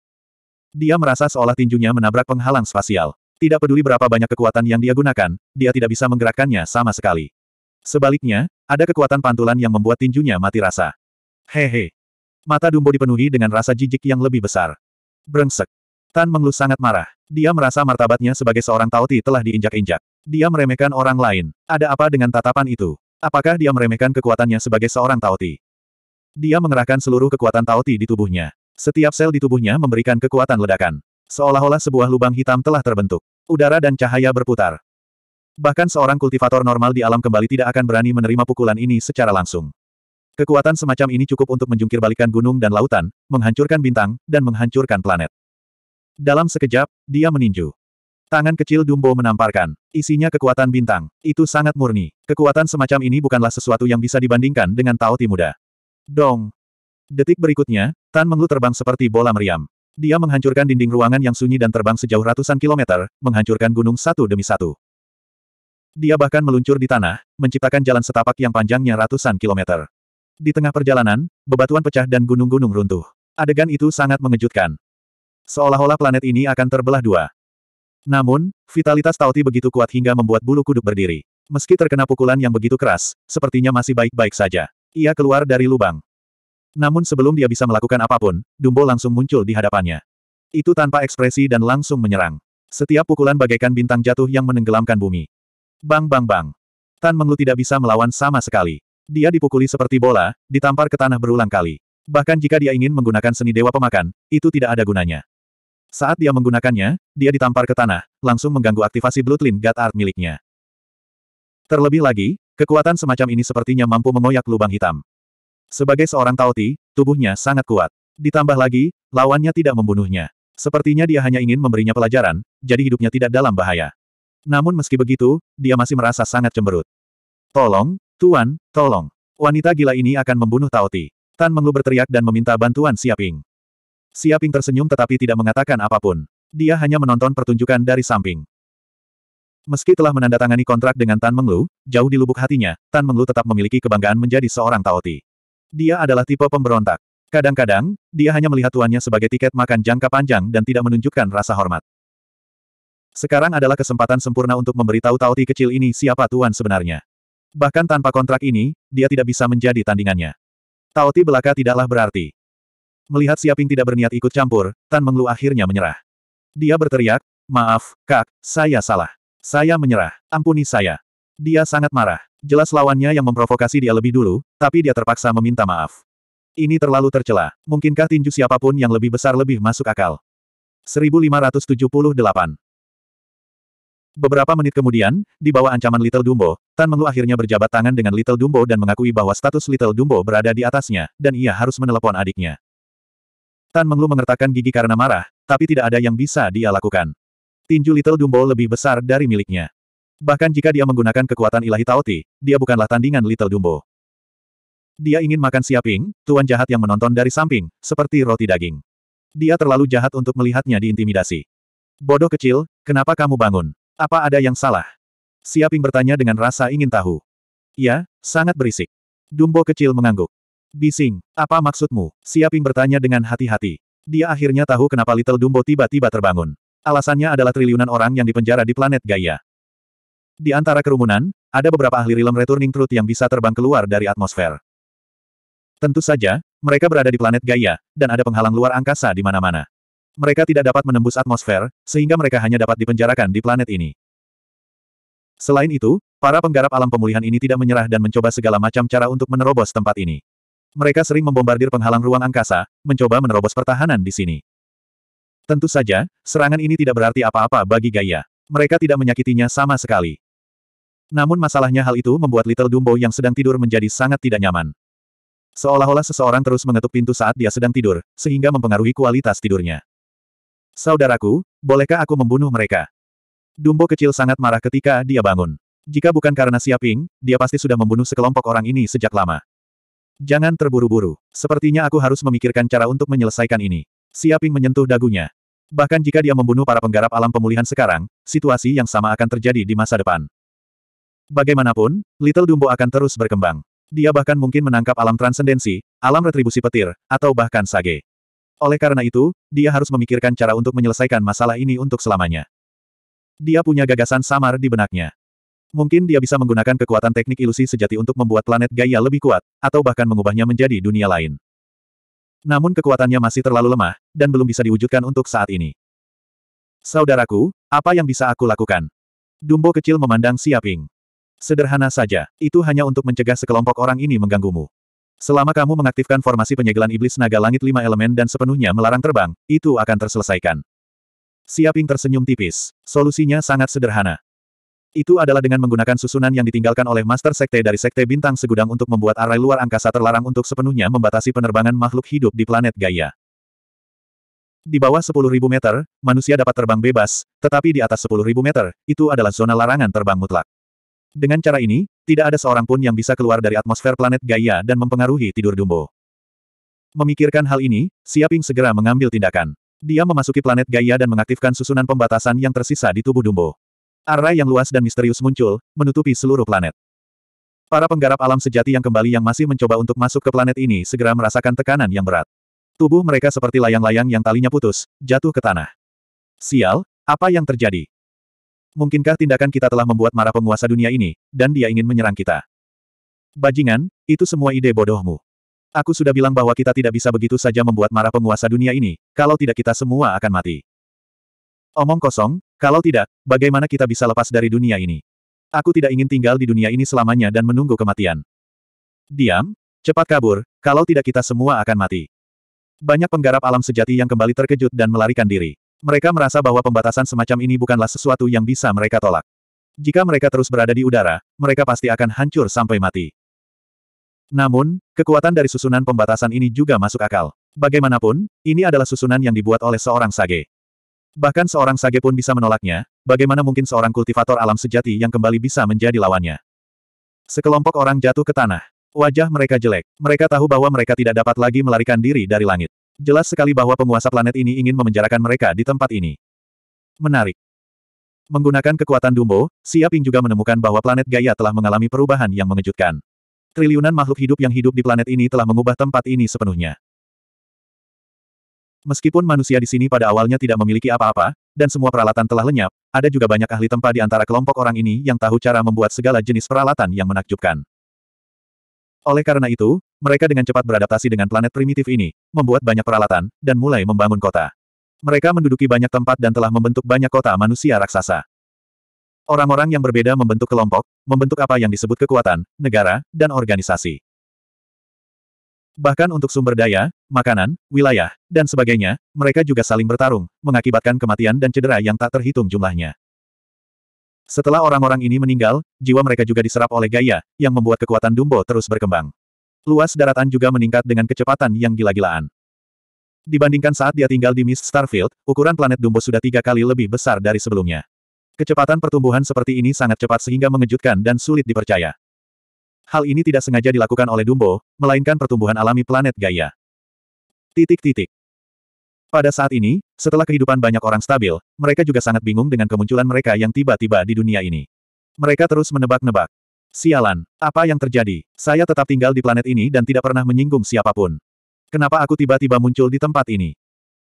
Dia merasa seolah tinjunya menabrak penghalang spasial. Tidak peduli berapa banyak kekuatan yang dia gunakan, dia tidak bisa menggerakkannya sama sekali. Sebaliknya, ada kekuatan pantulan yang membuat tinjunya mati rasa. Hehe. Mata Dumbo dipenuhi dengan rasa jijik yang lebih besar. Brengsek. Tan Menglu sangat marah. Dia merasa martabatnya sebagai seorang Tauti telah diinjak-injak. Dia meremehkan orang lain. Ada apa dengan tatapan itu? Apakah dia meremehkan kekuatannya sebagai seorang Tauti? Dia mengerahkan seluruh kekuatan Tauti di tubuhnya. Setiap sel di tubuhnya memberikan kekuatan ledakan. Seolah-olah sebuah lubang hitam telah terbentuk. Udara dan cahaya berputar. Bahkan seorang kultivator normal di alam kembali tidak akan berani menerima pukulan ini secara langsung. Kekuatan semacam ini cukup untuk menjungkir gunung dan lautan, menghancurkan bintang, dan menghancurkan planet. Dalam sekejap, dia meninju. Tangan kecil Dumbo menamparkan. Isinya kekuatan bintang. Itu sangat murni. Kekuatan semacam ini bukanlah sesuatu yang bisa dibandingkan dengan Tao Ti muda. Dong. Detik berikutnya, Tan Menglu terbang seperti bola meriam. Dia menghancurkan dinding ruangan yang sunyi dan terbang sejauh ratusan kilometer, menghancurkan gunung satu demi satu. Dia bahkan meluncur di tanah, menciptakan jalan setapak yang panjangnya ratusan kilometer. Di tengah perjalanan, bebatuan pecah dan gunung-gunung runtuh. Adegan itu sangat mengejutkan. Seolah-olah planet ini akan terbelah dua. Namun, vitalitas Tauti begitu kuat hingga membuat bulu kuduk berdiri. Meski terkena pukulan yang begitu keras, sepertinya masih baik-baik saja. Ia keluar dari lubang. Namun sebelum dia bisa melakukan apapun, Dumbo langsung muncul di hadapannya. Itu tanpa ekspresi dan langsung menyerang. Setiap pukulan bagaikan bintang jatuh yang menenggelamkan bumi. Bang bang bang. Tan Menglu tidak bisa melawan sama sekali. Dia dipukuli seperti bola, ditampar ke tanah berulang kali. Bahkan jika dia ingin menggunakan seni dewa pemakan, itu tidak ada gunanya. Saat dia menggunakannya, dia ditampar ke tanah, langsung mengganggu aktivasi Bloodline God Art miliknya. Terlebih lagi, kekuatan semacam ini sepertinya mampu mengoyak lubang hitam. Sebagai seorang Tauti, tubuhnya sangat kuat. Ditambah lagi, lawannya tidak membunuhnya. Sepertinya dia hanya ingin memberinya pelajaran, jadi hidupnya tidak dalam bahaya. Namun meski begitu, dia masih merasa sangat cemberut. Tolong, Tuan, tolong. Wanita gila ini akan membunuh Tauti. Tan Menglu berteriak dan meminta bantuan Siaping. Siaping tersenyum tetapi tidak mengatakan apapun. Dia hanya menonton pertunjukan dari samping. Meski telah menandatangani kontrak dengan Tan Menglu, jauh di lubuk hatinya, Tan Menglu tetap memiliki kebanggaan menjadi seorang Taoti. Dia adalah tipe pemberontak. Kadang-kadang, dia hanya melihat tuannya sebagai tiket makan jangka panjang dan tidak menunjukkan rasa hormat. Sekarang adalah kesempatan sempurna untuk memberitahu Taoti kecil ini siapa tuan sebenarnya. Bahkan tanpa kontrak ini, dia tidak bisa menjadi tandingannya. Taoti belaka tidaklah berarti. Melihat Siaping tidak berniat ikut campur, Tan Menglu akhirnya menyerah. Dia berteriak, maaf, kak, saya salah. Saya menyerah, ampuni saya. Dia sangat marah. Jelas lawannya yang memprovokasi dia lebih dulu, tapi dia terpaksa meminta maaf. Ini terlalu tercela. Mungkinkah tinju siapapun yang lebih besar lebih masuk akal? 1578 Beberapa menit kemudian, di bawah ancaman Little Dumbo, Tan Menglu akhirnya berjabat tangan dengan Little Dumbo dan mengakui bahwa status Little Dumbo berada di atasnya, dan ia harus menelepon adiknya. Tan Menglu mengertakkan gigi karena marah, tapi tidak ada yang bisa dia lakukan. Tinju Little Dumbo lebih besar dari miliknya. Bahkan jika dia menggunakan kekuatan ilahi Taoti, dia bukanlah tandingan Little Dumbo. Dia ingin makan siaping, tuan jahat yang menonton dari samping, seperti roti daging. Dia terlalu jahat untuk melihatnya diintimidasi. Bodoh kecil, kenapa kamu bangun? Apa ada yang salah? Siaping bertanya dengan rasa ingin tahu. Ya, sangat berisik. Dumbo kecil mengangguk. Bising, apa maksudmu? Siaping bertanya dengan hati-hati. Dia akhirnya tahu kenapa Little Dumbo tiba-tiba terbangun. Alasannya adalah triliunan orang yang dipenjara di planet Gaia. Di antara kerumunan, ada beberapa ahli realm returning truth yang bisa terbang keluar dari atmosfer. Tentu saja, mereka berada di planet Gaia, dan ada penghalang luar angkasa di mana-mana. Mereka tidak dapat menembus atmosfer, sehingga mereka hanya dapat dipenjarakan di planet ini. Selain itu, para penggarap alam pemulihan ini tidak menyerah dan mencoba segala macam cara untuk menerobos tempat ini. Mereka sering membombardir penghalang ruang angkasa, mencoba menerobos pertahanan di sini. Tentu saja, serangan ini tidak berarti apa-apa bagi Gaia. Mereka tidak menyakitinya sama sekali. Namun masalahnya hal itu membuat Little Dumbo yang sedang tidur menjadi sangat tidak nyaman. Seolah-olah seseorang terus mengetuk pintu saat dia sedang tidur, sehingga mempengaruhi kualitas tidurnya. Saudaraku, bolehkah aku membunuh mereka? Dumbo kecil sangat marah ketika dia bangun. Jika bukan karena Siaping, dia pasti sudah membunuh sekelompok orang ini sejak lama. Jangan terburu-buru. Sepertinya aku harus memikirkan cara untuk menyelesaikan ini. Siaping menyentuh dagunya. Bahkan jika dia membunuh para penggarap alam pemulihan sekarang, situasi yang sama akan terjadi di masa depan. Bagaimanapun, Little Dumbo akan terus berkembang. Dia bahkan mungkin menangkap alam transendensi, alam retribusi petir, atau bahkan sage. Oleh karena itu, dia harus memikirkan cara untuk menyelesaikan masalah ini untuk selamanya. Dia punya gagasan samar di benaknya. Mungkin dia bisa menggunakan kekuatan teknik ilusi sejati untuk membuat planet Gaia lebih kuat, atau bahkan mengubahnya menjadi dunia lain. Namun kekuatannya masih terlalu lemah, dan belum bisa diwujudkan untuk saat ini. Saudaraku, apa yang bisa aku lakukan? Dumbo kecil memandang Siaping. Sederhana saja, itu hanya untuk mencegah sekelompok orang ini mengganggumu. Selama kamu mengaktifkan formasi penyegelan iblis naga langit lima elemen dan sepenuhnya melarang terbang, itu akan terselesaikan. Siaping tersenyum tipis. Solusinya sangat sederhana. Itu adalah dengan menggunakan susunan yang ditinggalkan oleh Master Sekte dari Sekte Bintang Segudang untuk membuat arai luar angkasa terlarang untuk sepenuhnya membatasi penerbangan makhluk hidup di planet Gaia. Di bawah 10.000 meter, manusia dapat terbang bebas, tetapi di atas 10.000 meter, itu adalah zona larangan terbang mutlak. Dengan cara ini, tidak ada seorang pun yang bisa keluar dari atmosfer planet Gaia dan mempengaruhi tidur Dumbo. Memikirkan hal ini, Siaping segera mengambil tindakan. Dia memasuki planet Gaia dan mengaktifkan susunan pembatasan yang tersisa di tubuh Dumbo. Arai yang luas dan misterius muncul, menutupi seluruh planet. Para penggarap alam sejati yang kembali yang masih mencoba untuk masuk ke planet ini segera merasakan tekanan yang berat. Tubuh mereka seperti layang-layang yang talinya putus, jatuh ke tanah. Sial, apa yang terjadi? Mungkinkah tindakan kita telah membuat marah penguasa dunia ini, dan dia ingin menyerang kita? Bajingan, itu semua ide bodohmu. Aku sudah bilang bahwa kita tidak bisa begitu saja membuat marah penguasa dunia ini, kalau tidak kita semua akan mati. Omong kosong, kalau tidak, bagaimana kita bisa lepas dari dunia ini? Aku tidak ingin tinggal di dunia ini selamanya dan menunggu kematian. Diam, cepat kabur, kalau tidak kita semua akan mati. Banyak penggarap alam sejati yang kembali terkejut dan melarikan diri. Mereka merasa bahwa pembatasan semacam ini bukanlah sesuatu yang bisa mereka tolak. Jika mereka terus berada di udara, mereka pasti akan hancur sampai mati. Namun, kekuatan dari susunan pembatasan ini juga masuk akal. Bagaimanapun, ini adalah susunan yang dibuat oleh seorang sage. Bahkan seorang sage pun bisa menolaknya, bagaimana mungkin seorang kultivator alam sejati yang kembali bisa menjadi lawannya. Sekelompok orang jatuh ke tanah. Wajah mereka jelek. Mereka tahu bahwa mereka tidak dapat lagi melarikan diri dari langit. Jelas sekali bahwa penguasa planet ini ingin memenjarakan mereka di tempat ini. Menarik. Menggunakan kekuatan Dumbo, Siaping juga menemukan bahwa planet Gaia telah mengalami perubahan yang mengejutkan. Triliunan makhluk hidup yang hidup di planet ini telah mengubah tempat ini sepenuhnya. Meskipun manusia di sini pada awalnya tidak memiliki apa-apa, dan semua peralatan telah lenyap, ada juga banyak ahli tempa di antara kelompok orang ini yang tahu cara membuat segala jenis peralatan yang menakjubkan. Oleh karena itu, mereka dengan cepat beradaptasi dengan planet primitif ini, membuat banyak peralatan, dan mulai membangun kota. Mereka menduduki banyak tempat dan telah membentuk banyak kota manusia raksasa. Orang-orang yang berbeda membentuk kelompok, membentuk apa yang disebut kekuatan, negara, dan organisasi. Bahkan untuk sumber daya, makanan, wilayah, dan sebagainya, mereka juga saling bertarung, mengakibatkan kematian dan cedera yang tak terhitung jumlahnya. Setelah orang-orang ini meninggal, jiwa mereka juga diserap oleh gaya, yang membuat kekuatan Dumbo terus berkembang. Luas daratan juga meningkat dengan kecepatan yang gila-gilaan. Dibandingkan saat dia tinggal di Miss Starfield, ukuran planet Dumbo sudah tiga kali lebih besar dari sebelumnya. Kecepatan pertumbuhan seperti ini sangat cepat sehingga mengejutkan dan sulit dipercaya. Hal ini tidak sengaja dilakukan oleh Dumbo, melainkan pertumbuhan alami planet Gaia. Titik-titik. Pada saat ini, setelah kehidupan banyak orang stabil, mereka juga sangat bingung dengan kemunculan mereka yang tiba-tiba di dunia ini. Mereka terus menebak-nebak. Sialan, apa yang terjadi? Saya tetap tinggal di planet ini dan tidak pernah menyinggung siapapun. Kenapa aku tiba-tiba muncul di tempat ini?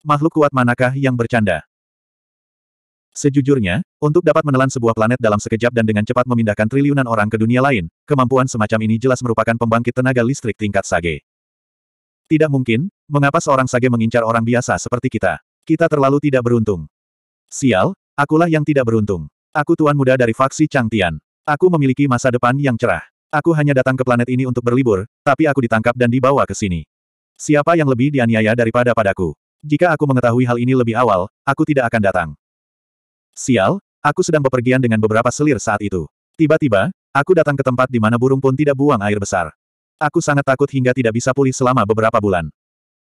Makhluk kuat manakah yang bercanda? Sejujurnya, untuk dapat menelan sebuah planet dalam sekejap dan dengan cepat memindahkan triliunan orang ke dunia lain, kemampuan semacam ini jelas merupakan pembangkit tenaga listrik tingkat Sage. Tidak mungkin, mengapa seorang Sage mengincar orang biasa seperti kita? Kita terlalu tidak beruntung. Sial, akulah yang tidak beruntung. Aku tuan muda dari faksi Chang Tian. Aku memiliki masa depan yang cerah. Aku hanya datang ke planet ini untuk berlibur, tapi aku ditangkap dan dibawa ke sini. Siapa yang lebih dianiaya daripada padaku? Jika aku mengetahui hal ini lebih awal, aku tidak akan datang. Sial, aku sedang bepergian dengan beberapa selir saat itu. Tiba-tiba, aku datang ke tempat di mana burung pun tidak buang air besar. Aku sangat takut hingga tidak bisa pulih selama beberapa bulan.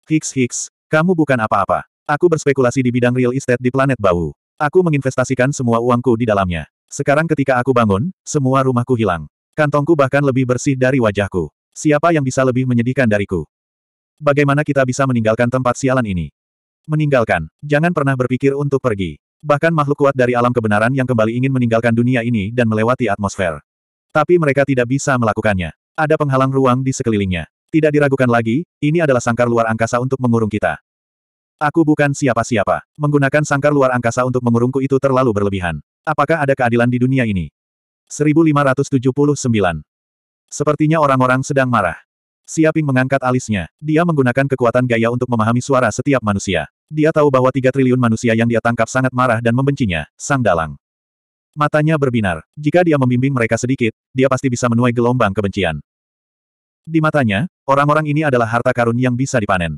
Hicks Hicks, kamu bukan apa-apa. Aku berspekulasi di bidang real estate di planet bau. Aku menginvestasikan semua uangku di dalamnya. Sekarang ketika aku bangun, semua rumahku hilang. Kantongku bahkan lebih bersih dari wajahku. Siapa yang bisa lebih menyedihkan dariku? Bagaimana kita bisa meninggalkan tempat sialan ini? Meninggalkan. Jangan pernah berpikir untuk pergi. Bahkan makhluk kuat dari alam kebenaran yang kembali ingin meninggalkan dunia ini dan melewati atmosfer. Tapi mereka tidak bisa melakukannya. Ada penghalang ruang di sekelilingnya. Tidak diragukan lagi, ini adalah sangkar luar angkasa untuk mengurung kita. Aku bukan siapa-siapa. Menggunakan sangkar luar angkasa untuk mengurungku itu terlalu berlebihan. Apakah ada keadilan di dunia ini? 1579. Sepertinya orang-orang sedang marah. Siaping mengangkat alisnya. Dia menggunakan kekuatan gaya untuk memahami suara setiap manusia. Dia tahu bahwa tiga triliun manusia yang dia tangkap sangat marah dan membencinya, sang dalang. Matanya berbinar. Jika dia membimbing mereka sedikit, dia pasti bisa menuai gelombang kebencian. Di matanya, orang-orang ini adalah harta karun yang bisa dipanen.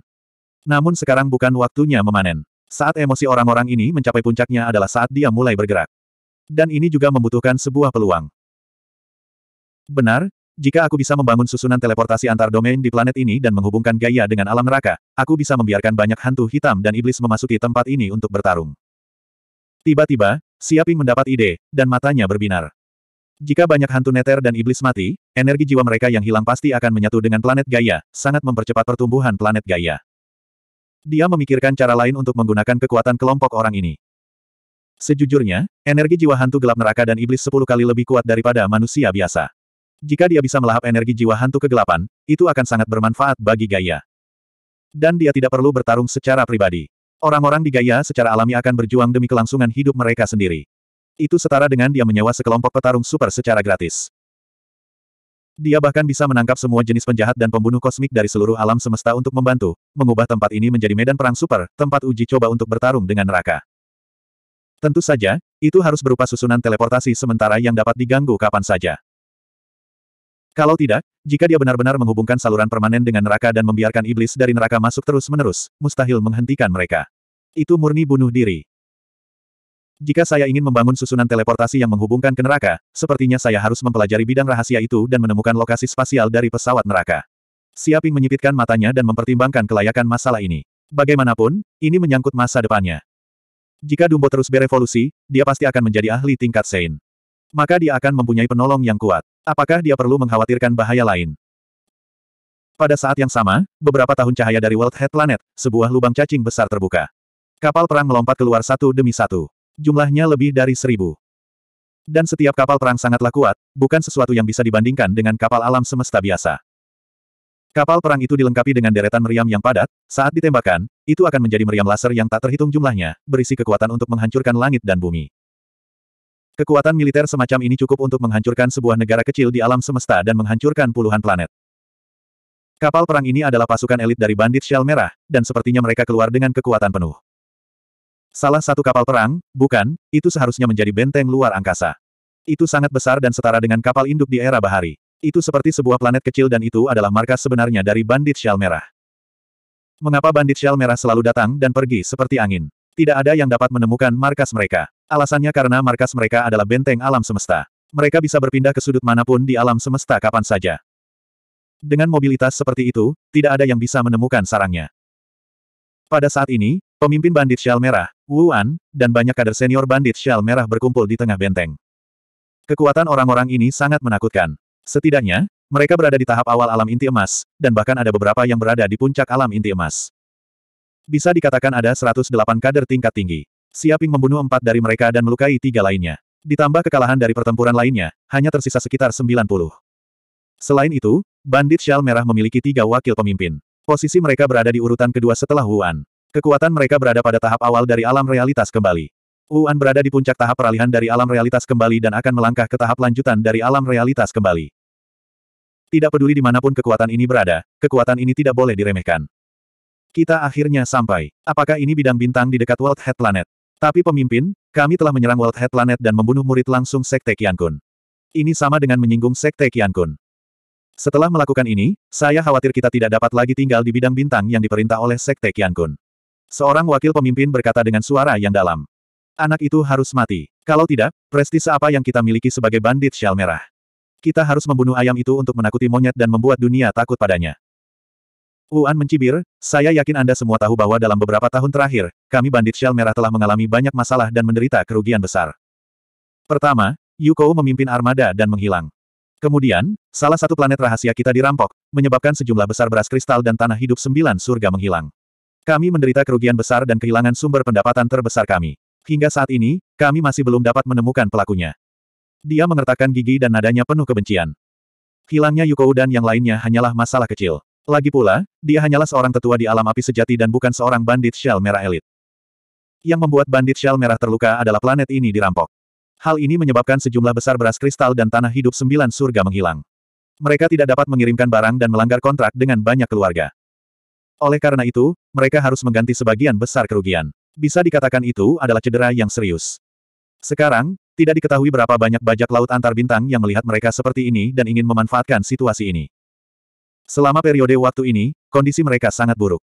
Namun sekarang bukan waktunya memanen. Saat emosi orang-orang ini mencapai puncaknya adalah saat dia mulai bergerak. Dan ini juga membutuhkan sebuah peluang. Benar, jika aku bisa membangun susunan teleportasi antar domain di planet ini dan menghubungkan Gaia dengan alam neraka, aku bisa membiarkan banyak hantu hitam dan iblis memasuki tempat ini untuk bertarung. Tiba-tiba, Siaping mendapat ide, dan matanya berbinar. Jika banyak hantu neter dan iblis mati, energi jiwa mereka yang hilang pasti akan menyatu dengan planet Gaia, sangat mempercepat pertumbuhan planet Gaia. Dia memikirkan cara lain untuk menggunakan kekuatan kelompok orang ini. Sejujurnya, energi jiwa hantu gelap neraka dan iblis sepuluh kali lebih kuat daripada manusia biasa. Jika dia bisa melahap energi jiwa hantu kegelapan, itu akan sangat bermanfaat bagi Gaia. Dan dia tidak perlu bertarung secara pribadi. Orang-orang di Gaia secara alami akan berjuang demi kelangsungan hidup mereka sendiri. Itu setara dengan dia menyewa sekelompok petarung super secara gratis. Dia bahkan bisa menangkap semua jenis penjahat dan pembunuh kosmik dari seluruh alam semesta untuk membantu, mengubah tempat ini menjadi medan perang super, tempat uji coba untuk bertarung dengan neraka. Tentu saja, itu harus berupa susunan teleportasi sementara yang dapat diganggu kapan saja. Kalau tidak, jika dia benar-benar menghubungkan saluran permanen dengan neraka dan membiarkan iblis dari neraka masuk terus-menerus, mustahil menghentikan mereka. Itu murni bunuh diri. Jika saya ingin membangun susunan teleportasi yang menghubungkan ke neraka, sepertinya saya harus mempelajari bidang rahasia itu dan menemukan lokasi spasial dari pesawat neraka. Siaping menyipitkan matanya dan mempertimbangkan kelayakan masalah ini. Bagaimanapun, ini menyangkut masa depannya. Jika Dumbo terus berevolusi, dia pasti akan menjadi ahli tingkat Sein. Maka dia akan mempunyai penolong yang kuat. Apakah dia perlu mengkhawatirkan bahaya lain? Pada saat yang sama, beberapa tahun cahaya dari World Head Planet, sebuah lubang cacing besar terbuka. Kapal perang melompat keluar satu demi satu. Jumlahnya lebih dari seribu. Dan setiap kapal perang sangatlah kuat, bukan sesuatu yang bisa dibandingkan dengan kapal alam semesta biasa. Kapal perang itu dilengkapi dengan deretan meriam yang padat, saat ditembakkan, itu akan menjadi meriam laser yang tak terhitung jumlahnya, berisi kekuatan untuk menghancurkan langit dan bumi. Kekuatan militer semacam ini cukup untuk menghancurkan sebuah negara kecil di alam semesta dan menghancurkan puluhan planet. Kapal perang ini adalah pasukan elit dari bandit Shell Merah, dan sepertinya mereka keluar dengan kekuatan penuh. Salah satu kapal perang, bukan, itu seharusnya menjadi benteng luar angkasa. Itu sangat besar dan setara dengan kapal induk di era bahari. Itu seperti sebuah planet kecil dan itu adalah markas sebenarnya dari bandit Shell Merah. Mengapa bandit Shell Merah selalu datang dan pergi seperti angin? Tidak ada yang dapat menemukan markas mereka. Alasannya karena markas mereka adalah benteng alam semesta. Mereka bisa berpindah ke sudut manapun di alam semesta kapan saja. Dengan mobilitas seperti itu, tidak ada yang bisa menemukan sarangnya. Pada saat ini, pemimpin bandit shell Merah, Wu An, dan banyak kader senior bandit shell Merah berkumpul di tengah benteng. Kekuatan orang-orang ini sangat menakutkan. Setidaknya, mereka berada di tahap awal alam inti emas, dan bahkan ada beberapa yang berada di puncak alam inti emas. Bisa dikatakan ada 108 kader tingkat tinggi. Siaping membunuh empat dari mereka dan melukai tiga lainnya. Ditambah kekalahan dari pertempuran lainnya, hanya tersisa sekitar 90. Selain itu, Bandit Shal Merah memiliki tiga wakil pemimpin. Posisi mereka berada di urutan kedua setelah Wuan. Kekuatan mereka berada pada tahap awal dari alam realitas kembali. Wuan berada di puncak tahap peralihan dari alam realitas kembali dan akan melangkah ke tahap lanjutan dari alam realitas kembali. Tidak peduli di dimanapun kekuatan ini berada, kekuatan ini tidak boleh diremehkan. Kita akhirnya sampai. Apakah ini bidang bintang di dekat World Head Planet? Tapi pemimpin, kami telah menyerang World Head Planet dan membunuh murid langsung Sekte Qiankun. Ini sama dengan menyinggung Sekte Qiankun. Setelah melakukan ini, saya khawatir kita tidak dapat lagi tinggal di bidang bintang yang diperintah oleh Sekte Qiankun. Seorang wakil pemimpin berkata dengan suara yang dalam. Anak itu harus mati. Kalau tidak, prestis apa yang kita miliki sebagai bandit shell merah. Kita harus membunuh ayam itu untuk menakuti monyet dan membuat dunia takut padanya. Wuan mencibir, saya yakin Anda semua tahu bahwa dalam beberapa tahun terakhir, kami bandit Shell Merah telah mengalami banyak masalah dan menderita kerugian besar. Pertama, Yuko memimpin armada dan menghilang. Kemudian, salah satu planet rahasia kita dirampok, menyebabkan sejumlah besar beras kristal dan tanah hidup sembilan surga menghilang. Kami menderita kerugian besar dan kehilangan sumber pendapatan terbesar kami. Hingga saat ini, kami masih belum dapat menemukan pelakunya. Dia mengertakkan gigi dan nadanya penuh kebencian. Hilangnya Yukou dan yang lainnya hanyalah masalah kecil. Lagi pula, dia hanyalah seorang tetua di alam api sejati dan bukan seorang bandit shell merah elit. Yang membuat bandit shell merah terluka adalah planet ini dirampok. Hal ini menyebabkan sejumlah besar beras kristal dan tanah hidup sembilan surga menghilang. Mereka tidak dapat mengirimkan barang dan melanggar kontrak dengan banyak keluarga. Oleh karena itu, mereka harus mengganti sebagian besar kerugian. Bisa dikatakan itu adalah cedera yang serius. Sekarang, tidak diketahui berapa banyak bajak laut antar bintang yang melihat mereka seperti ini dan ingin memanfaatkan situasi ini. Selama periode waktu ini, kondisi mereka sangat buruk.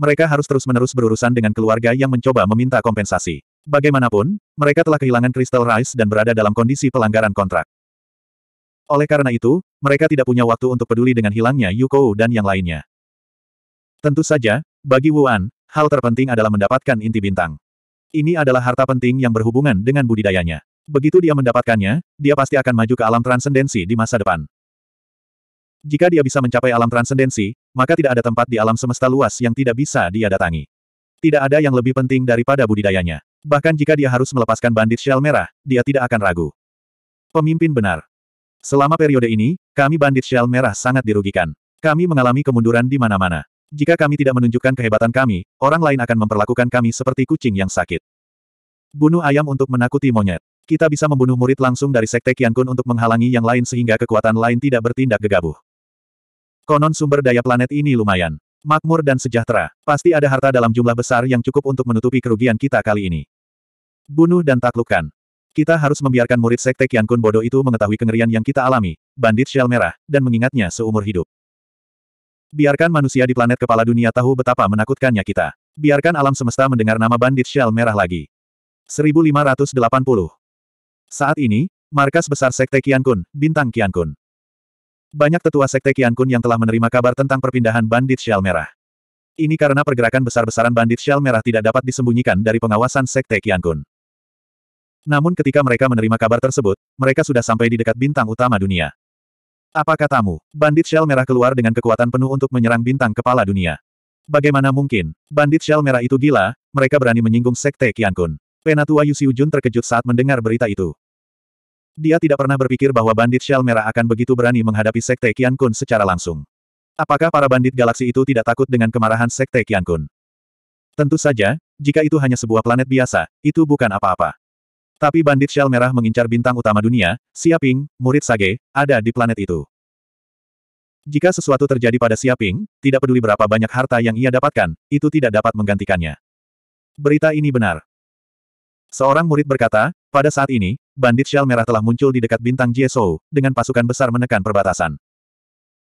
Mereka harus terus-menerus berurusan dengan keluarga yang mencoba meminta kompensasi. Bagaimanapun, mereka telah kehilangan Crystal Rice dan berada dalam kondisi pelanggaran kontrak. Oleh karena itu, mereka tidak punya waktu untuk peduli dengan hilangnya Yuko dan yang lainnya. Tentu saja, bagi Wuan, hal terpenting adalah mendapatkan inti bintang. Ini adalah harta penting yang berhubungan dengan budidayanya. Begitu dia mendapatkannya, dia pasti akan maju ke alam transendensi di masa depan. Jika dia bisa mencapai alam transendensi, maka tidak ada tempat di alam semesta luas yang tidak bisa dia datangi. Tidak ada yang lebih penting daripada budidayanya. Bahkan jika dia harus melepaskan bandit shell merah, dia tidak akan ragu. Pemimpin benar. Selama periode ini, kami bandit shell merah sangat dirugikan. Kami mengalami kemunduran di mana-mana. Jika kami tidak menunjukkan kehebatan kami, orang lain akan memperlakukan kami seperti kucing yang sakit. Bunuh ayam untuk menakuti monyet. Kita bisa membunuh murid langsung dari Sekte Kiankun untuk menghalangi yang lain sehingga kekuatan lain tidak bertindak gegabah. Konon sumber daya planet ini lumayan. Makmur dan sejahtera. Pasti ada harta dalam jumlah besar yang cukup untuk menutupi kerugian kita kali ini. Bunuh dan taklukkan. Kita harus membiarkan murid sekte Kian Kun bodoh itu mengetahui kengerian yang kita alami, bandit shell merah, dan mengingatnya seumur hidup. Biarkan manusia di planet kepala dunia tahu betapa menakutkannya kita. Biarkan alam semesta mendengar nama bandit shell merah lagi. 1580. Saat ini, markas besar sekte Kian Kun, bintang Kian Kun. Banyak tetua sekte Kian Kun yang telah menerima kabar tentang perpindahan bandit Shell Merah. Ini karena pergerakan besar-besaran bandit Shell Merah tidak dapat disembunyikan dari pengawasan sekte Kian Kun. Namun ketika mereka menerima kabar tersebut, mereka sudah sampai di dekat bintang utama dunia. Apa katamu, bandit Shell Merah keluar dengan kekuatan penuh untuk menyerang bintang kepala dunia. Bagaimana mungkin, bandit Shell Merah itu gila, mereka berani menyinggung sekte Kian Kun. Penatua Yusiu Jun terkejut saat mendengar berita itu. Dia tidak pernah berpikir bahwa bandit Shell Merah akan begitu berani menghadapi Sekte Kian Kun secara langsung. Apakah para bandit galaksi itu tidak takut dengan kemarahan Sekte Kian Kun? Tentu saja, jika itu hanya sebuah planet biasa, itu bukan apa-apa. Tapi bandit Shell Merah mengincar bintang utama dunia, Siaping, murid Sage, ada di planet itu. Jika sesuatu terjadi pada Siaping, tidak peduli berapa banyak harta yang ia dapatkan, itu tidak dapat menggantikannya. Berita ini benar. Seorang murid berkata, pada saat ini, bandit shell merah telah muncul di dekat bintang Jiesou, dengan pasukan besar menekan perbatasan.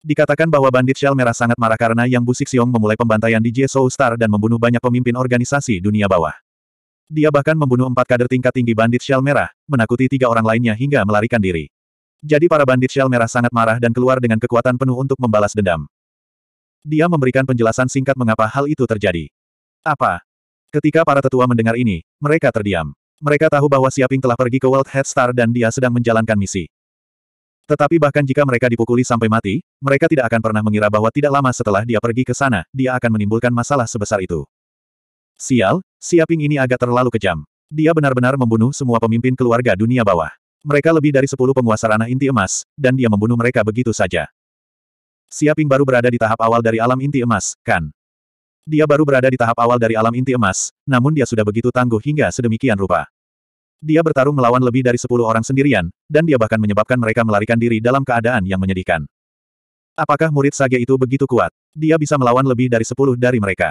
Dikatakan bahwa bandit shell merah sangat marah karena Yang Busik Xiong memulai pembantaian di Jiesou Star dan membunuh banyak pemimpin organisasi dunia bawah. Dia bahkan membunuh empat kader tingkat tinggi bandit shell merah, menakuti tiga orang lainnya hingga melarikan diri. Jadi para bandit shell merah sangat marah dan keluar dengan kekuatan penuh untuk membalas dendam. Dia memberikan penjelasan singkat mengapa hal itu terjadi. Apa? Ketika para tetua mendengar ini, mereka terdiam. Mereka tahu bahwa Siaping telah pergi ke World Head Star dan dia sedang menjalankan misi. Tetapi bahkan jika mereka dipukuli sampai mati, mereka tidak akan pernah mengira bahwa tidak lama setelah dia pergi ke sana, dia akan menimbulkan masalah sebesar itu. Sial, Siaping ini agak terlalu kejam. Dia benar-benar membunuh semua pemimpin keluarga dunia bawah. Mereka lebih dari sepuluh penguasa ranah inti emas, dan dia membunuh mereka begitu saja. Siaping baru berada di tahap awal dari alam inti emas, kan? Dia baru berada di tahap awal dari alam inti emas, namun dia sudah begitu tangguh hingga sedemikian rupa. Dia bertarung melawan lebih dari sepuluh orang sendirian, dan dia bahkan menyebabkan mereka melarikan diri dalam keadaan yang menyedihkan. Apakah murid Sage itu begitu kuat? Dia bisa melawan lebih dari sepuluh dari mereka.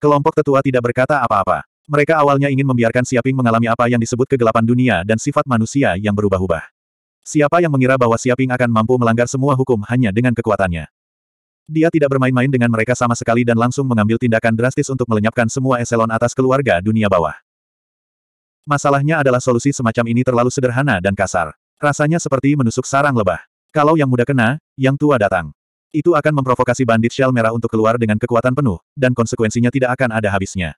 Kelompok tetua tidak berkata apa-apa. Mereka awalnya ingin membiarkan Siaping mengalami apa yang disebut kegelapan dunia dan sifat manusia yang berubah-ubah. Siapa yang mengira bahwa Siaping akan mampu melanggar semua hukum hanya dengan kekuatannya? Dia tidak bermain-main dengan mereka sama sekali dan langsung mengambil tindakan drastis untuk melenyapkan semua eselon atas keluarga dunia bawah. Masalahnya adalah solusi semacam ini terlalu sederhana dan kasar. Rasanya seperti menusuk sarang lebah. Kalau yang muda kena, yang tua datang. Itu akan memprovokasi bandit shell merah untuk keluar dengan kekuatan penuh, dan konsekuensinya tidak akan ada habisnya.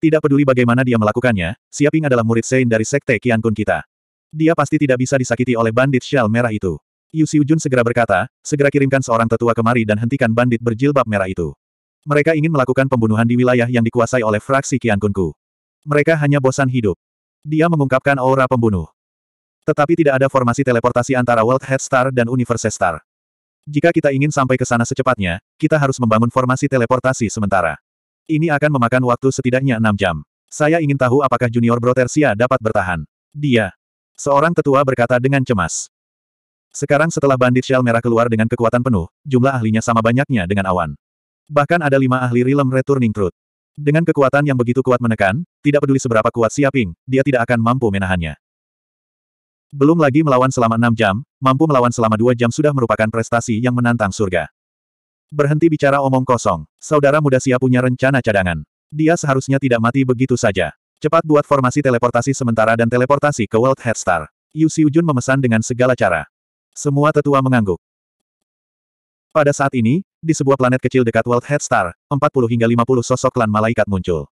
Tidak peduli bagaimana dia melakukannya, Siaping adalah murid Sein dari Sekte Kian Kun kita. Dia pasti tidak bisa disakiti oleh bandit shell merah itu. Yu segera berkata, segera kirimkan seorang tetua kemari dan hentikan bandit berjilbab merah itu. Mereka ingin melakukan pembunuhan di wilayah yang dikuasai oleh fraksi Kiankunku. Mereka hanya bosan hidup. Dia mengungkapkan aura pembunuh. Tetapi tidak ada formasi teleportasi antara World Head Star dan Universe Star. Jika kita ingin sampai ke sana secepatnya, kita harus membangun formasi teleportasi sementara. Ini akan memakan waktu setidaknya enam jam. Saya ingin tahu apakah Junior Brotersia dapat bertahan. Dia. Seorang tetua berkata dengan cemas. Sekarang setelah bandit shell merah keluar dengan kekuatan penuh, jumlah ahlinya sama banyaknya dengan awan. Bahkan ada lima ahli rilem Returning Truth. Dengan kekuatan yang begitu kuat menekan, tidak peduli seberapa kuat Siaping, dia tidak akan mampu menahannya. Belum lagi melawan selama enam jam, mampu melawan selama dua jam sudah merupakan prestasi yang menantang surga. Berhenti bicara omong kosong, saudara muda siap punya rencana cadangan. Dia seharusnya tidak mati begitu saja. Cepat buat formasi teleportasi sementara dan teleportasi ke World Headstar. Star. Yu Xiujun memesan dengan segala cara. Semua tetua mengangguk. Pada saat ini, di sebuah planet kecil dekat World Head Star, 40 hingga 50 sosok klan malaikat muncul.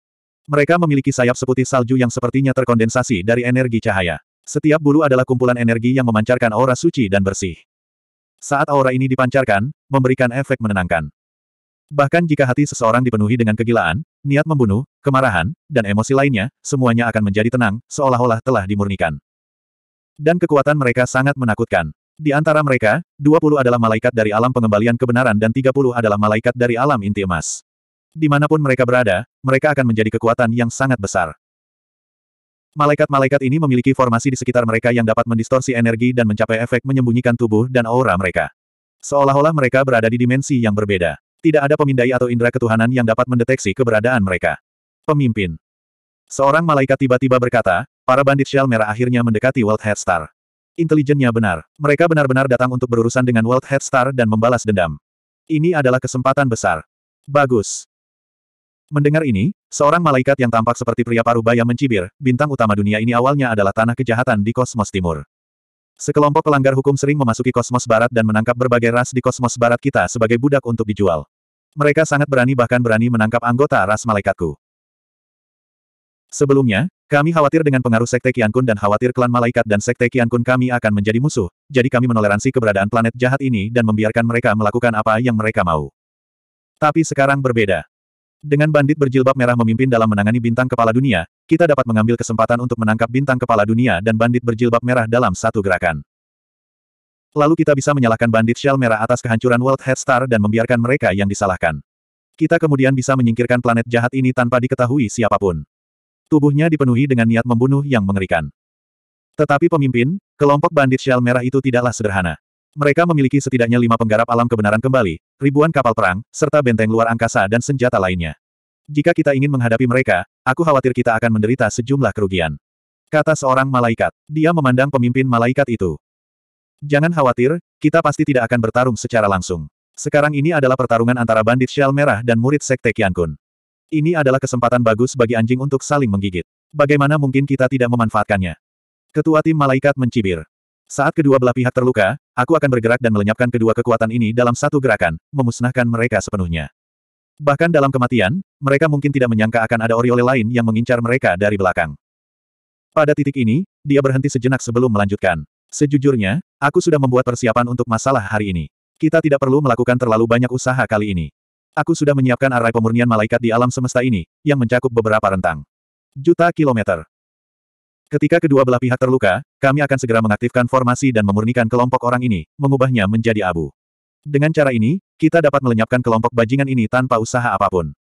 Mereka memiliki sayap seputih salju yang sepertinya terkondensasi dari energi cahaya. Setiap bulu adalah kumpulan energi yang memancarkan aura suci dan bersih. Saat aura ini dipancarkan, memberikan efek menenangkan. Bahkan jika hati seseorang dipenuhi dengan kegilaan, niat membunuh, kemarahan, dan emosi lainnya, semuanya akan menjadi tenang, seolah-olah telah dimurnikan. Dan kekuatan mereka sangat menakutkan. Di antara mereka, 20 adalah malaikat dari alam pengembalian kebenaran dan 30 adalah malaikat dari alam inti emas. Dimanapun mereka berada, mereka akan menjadi kekuatan yang sangat besar. Malaikat-malaikat ini memiliki formasi di sekitar mereka yang dapat mendistorsi energi dan mencapai efek menyembunyikan tubuh dan aura mereka. Seolah-olah mereka berada di dimensi yang berbeda. Tidak ada pemindai atau indera ketuhanan yang dapat mendeteksi keberadaan mereka. Pemimpin. Seorang malaikat tiba-tiba berkata, para bandit shell merah akhirnya mendekati World Head Star. Intelijennya benar. Mereka benar-benar datang untuk berurusan dengan World Head Star dan membalas dendam. Ini adalah kesempatan besar. Bagus. Mendengar ini, seorang malaikat yang tampak seperti pria paruh baya mencibir, bintang utama dunia ini awalnya adalah tanah kejahatan di kosmos timur. Sekelompok pelanggar hukum sering memasuki kosmos barat dan menangkap berbagai ras di kosmos barat kita sebagai budak untuk dijual. Mereka sangat berani bahkan berani menangkap anggota ras malaikatku. Sebelumnya, kami khawatir dengan pengaruh Sekte Kian Kun dan khawatir klan malaikat dan Sekte Kian Kun kami akan menjadi musuh, jadi kami menoleransi keberadaan planet jahat ini dan membiarkan mereka melakukan apa yang mereka mau. Tapi sekarang berbeda. Dengan bandit berjilbab merah memimpin dalam menangani bintang kepala dunia, kita dapat mengambil kesempatan untuk menangkap bintang kepala dunia dan bandit berjilbab merah dalam satu gerakan. Lalu kita bisa menyalahkan bandit shell merah atas kehancuran World Head Star dan membiarkan mereka yang disalahkan. Kita kemudian bisa menyingkirkan planet jahat ini tanpa diketahui siapapun. Tubuhnya dipenuhi dengan niat membunuh yang mengerikan. Tetapi pemimpin, kelompok bandit shell merah itu tidaklah sederhana. Mereka memiliki setidaknya lima penggarap alam kebenaran kembali, ribuan kapal perang, serta benteng luar angkasa dan senjata lainnya. Jika kita ingin menghadapi mereka, aku khawatir kita akan menderita sejumlah kerugian. Kata seorang malaikat. Dia memandang pemimpin malaikat itu. Jangan khawatir, kita pasti tidak akan bertarung secara langsung. Sekarang ini adalah pertarungan antara bandit shell merah dan murid sekte Kun. Ini adalah kesempatan bagus bagi anjing untuk saling menggigit. Bagaimana mungkin kita tidak memanfaatkannya? Ketua tim malaikat mencibir. Saat kedua belah pihak terluka, aku akan bergerak dan melenyapkan kedua kekuatan ini dalam satu gerakan, memusnahkan mereka sepenuhnya. Bahkan dalam kematian, mereka mungkin tidak menyangka akan ada oriole lain yang mengincar mereka dari belakang. Pada titik ini, dia berhenti sejenak sebelum melanjutkan. Sejujurnya, aku sudah membuat persiapan untuk masalah hari ini. Kita tidak perlu melakukan terlalu banyak usaha kali ini. Aku sudah menyiapkan arai pemurnian malaikat di alam semesta ini, yang mencakup beberapa rentang. Juta kilometer. Ketika kedua belah pihak terluka, kami akan segera mengaktifkan formasi dan memurnikan kelompok orang ini, mengubahnya menjadi abu. Dengan cara ini, kita dapat melenyapkan kelompok bajingan ini tanpa usaha apapun.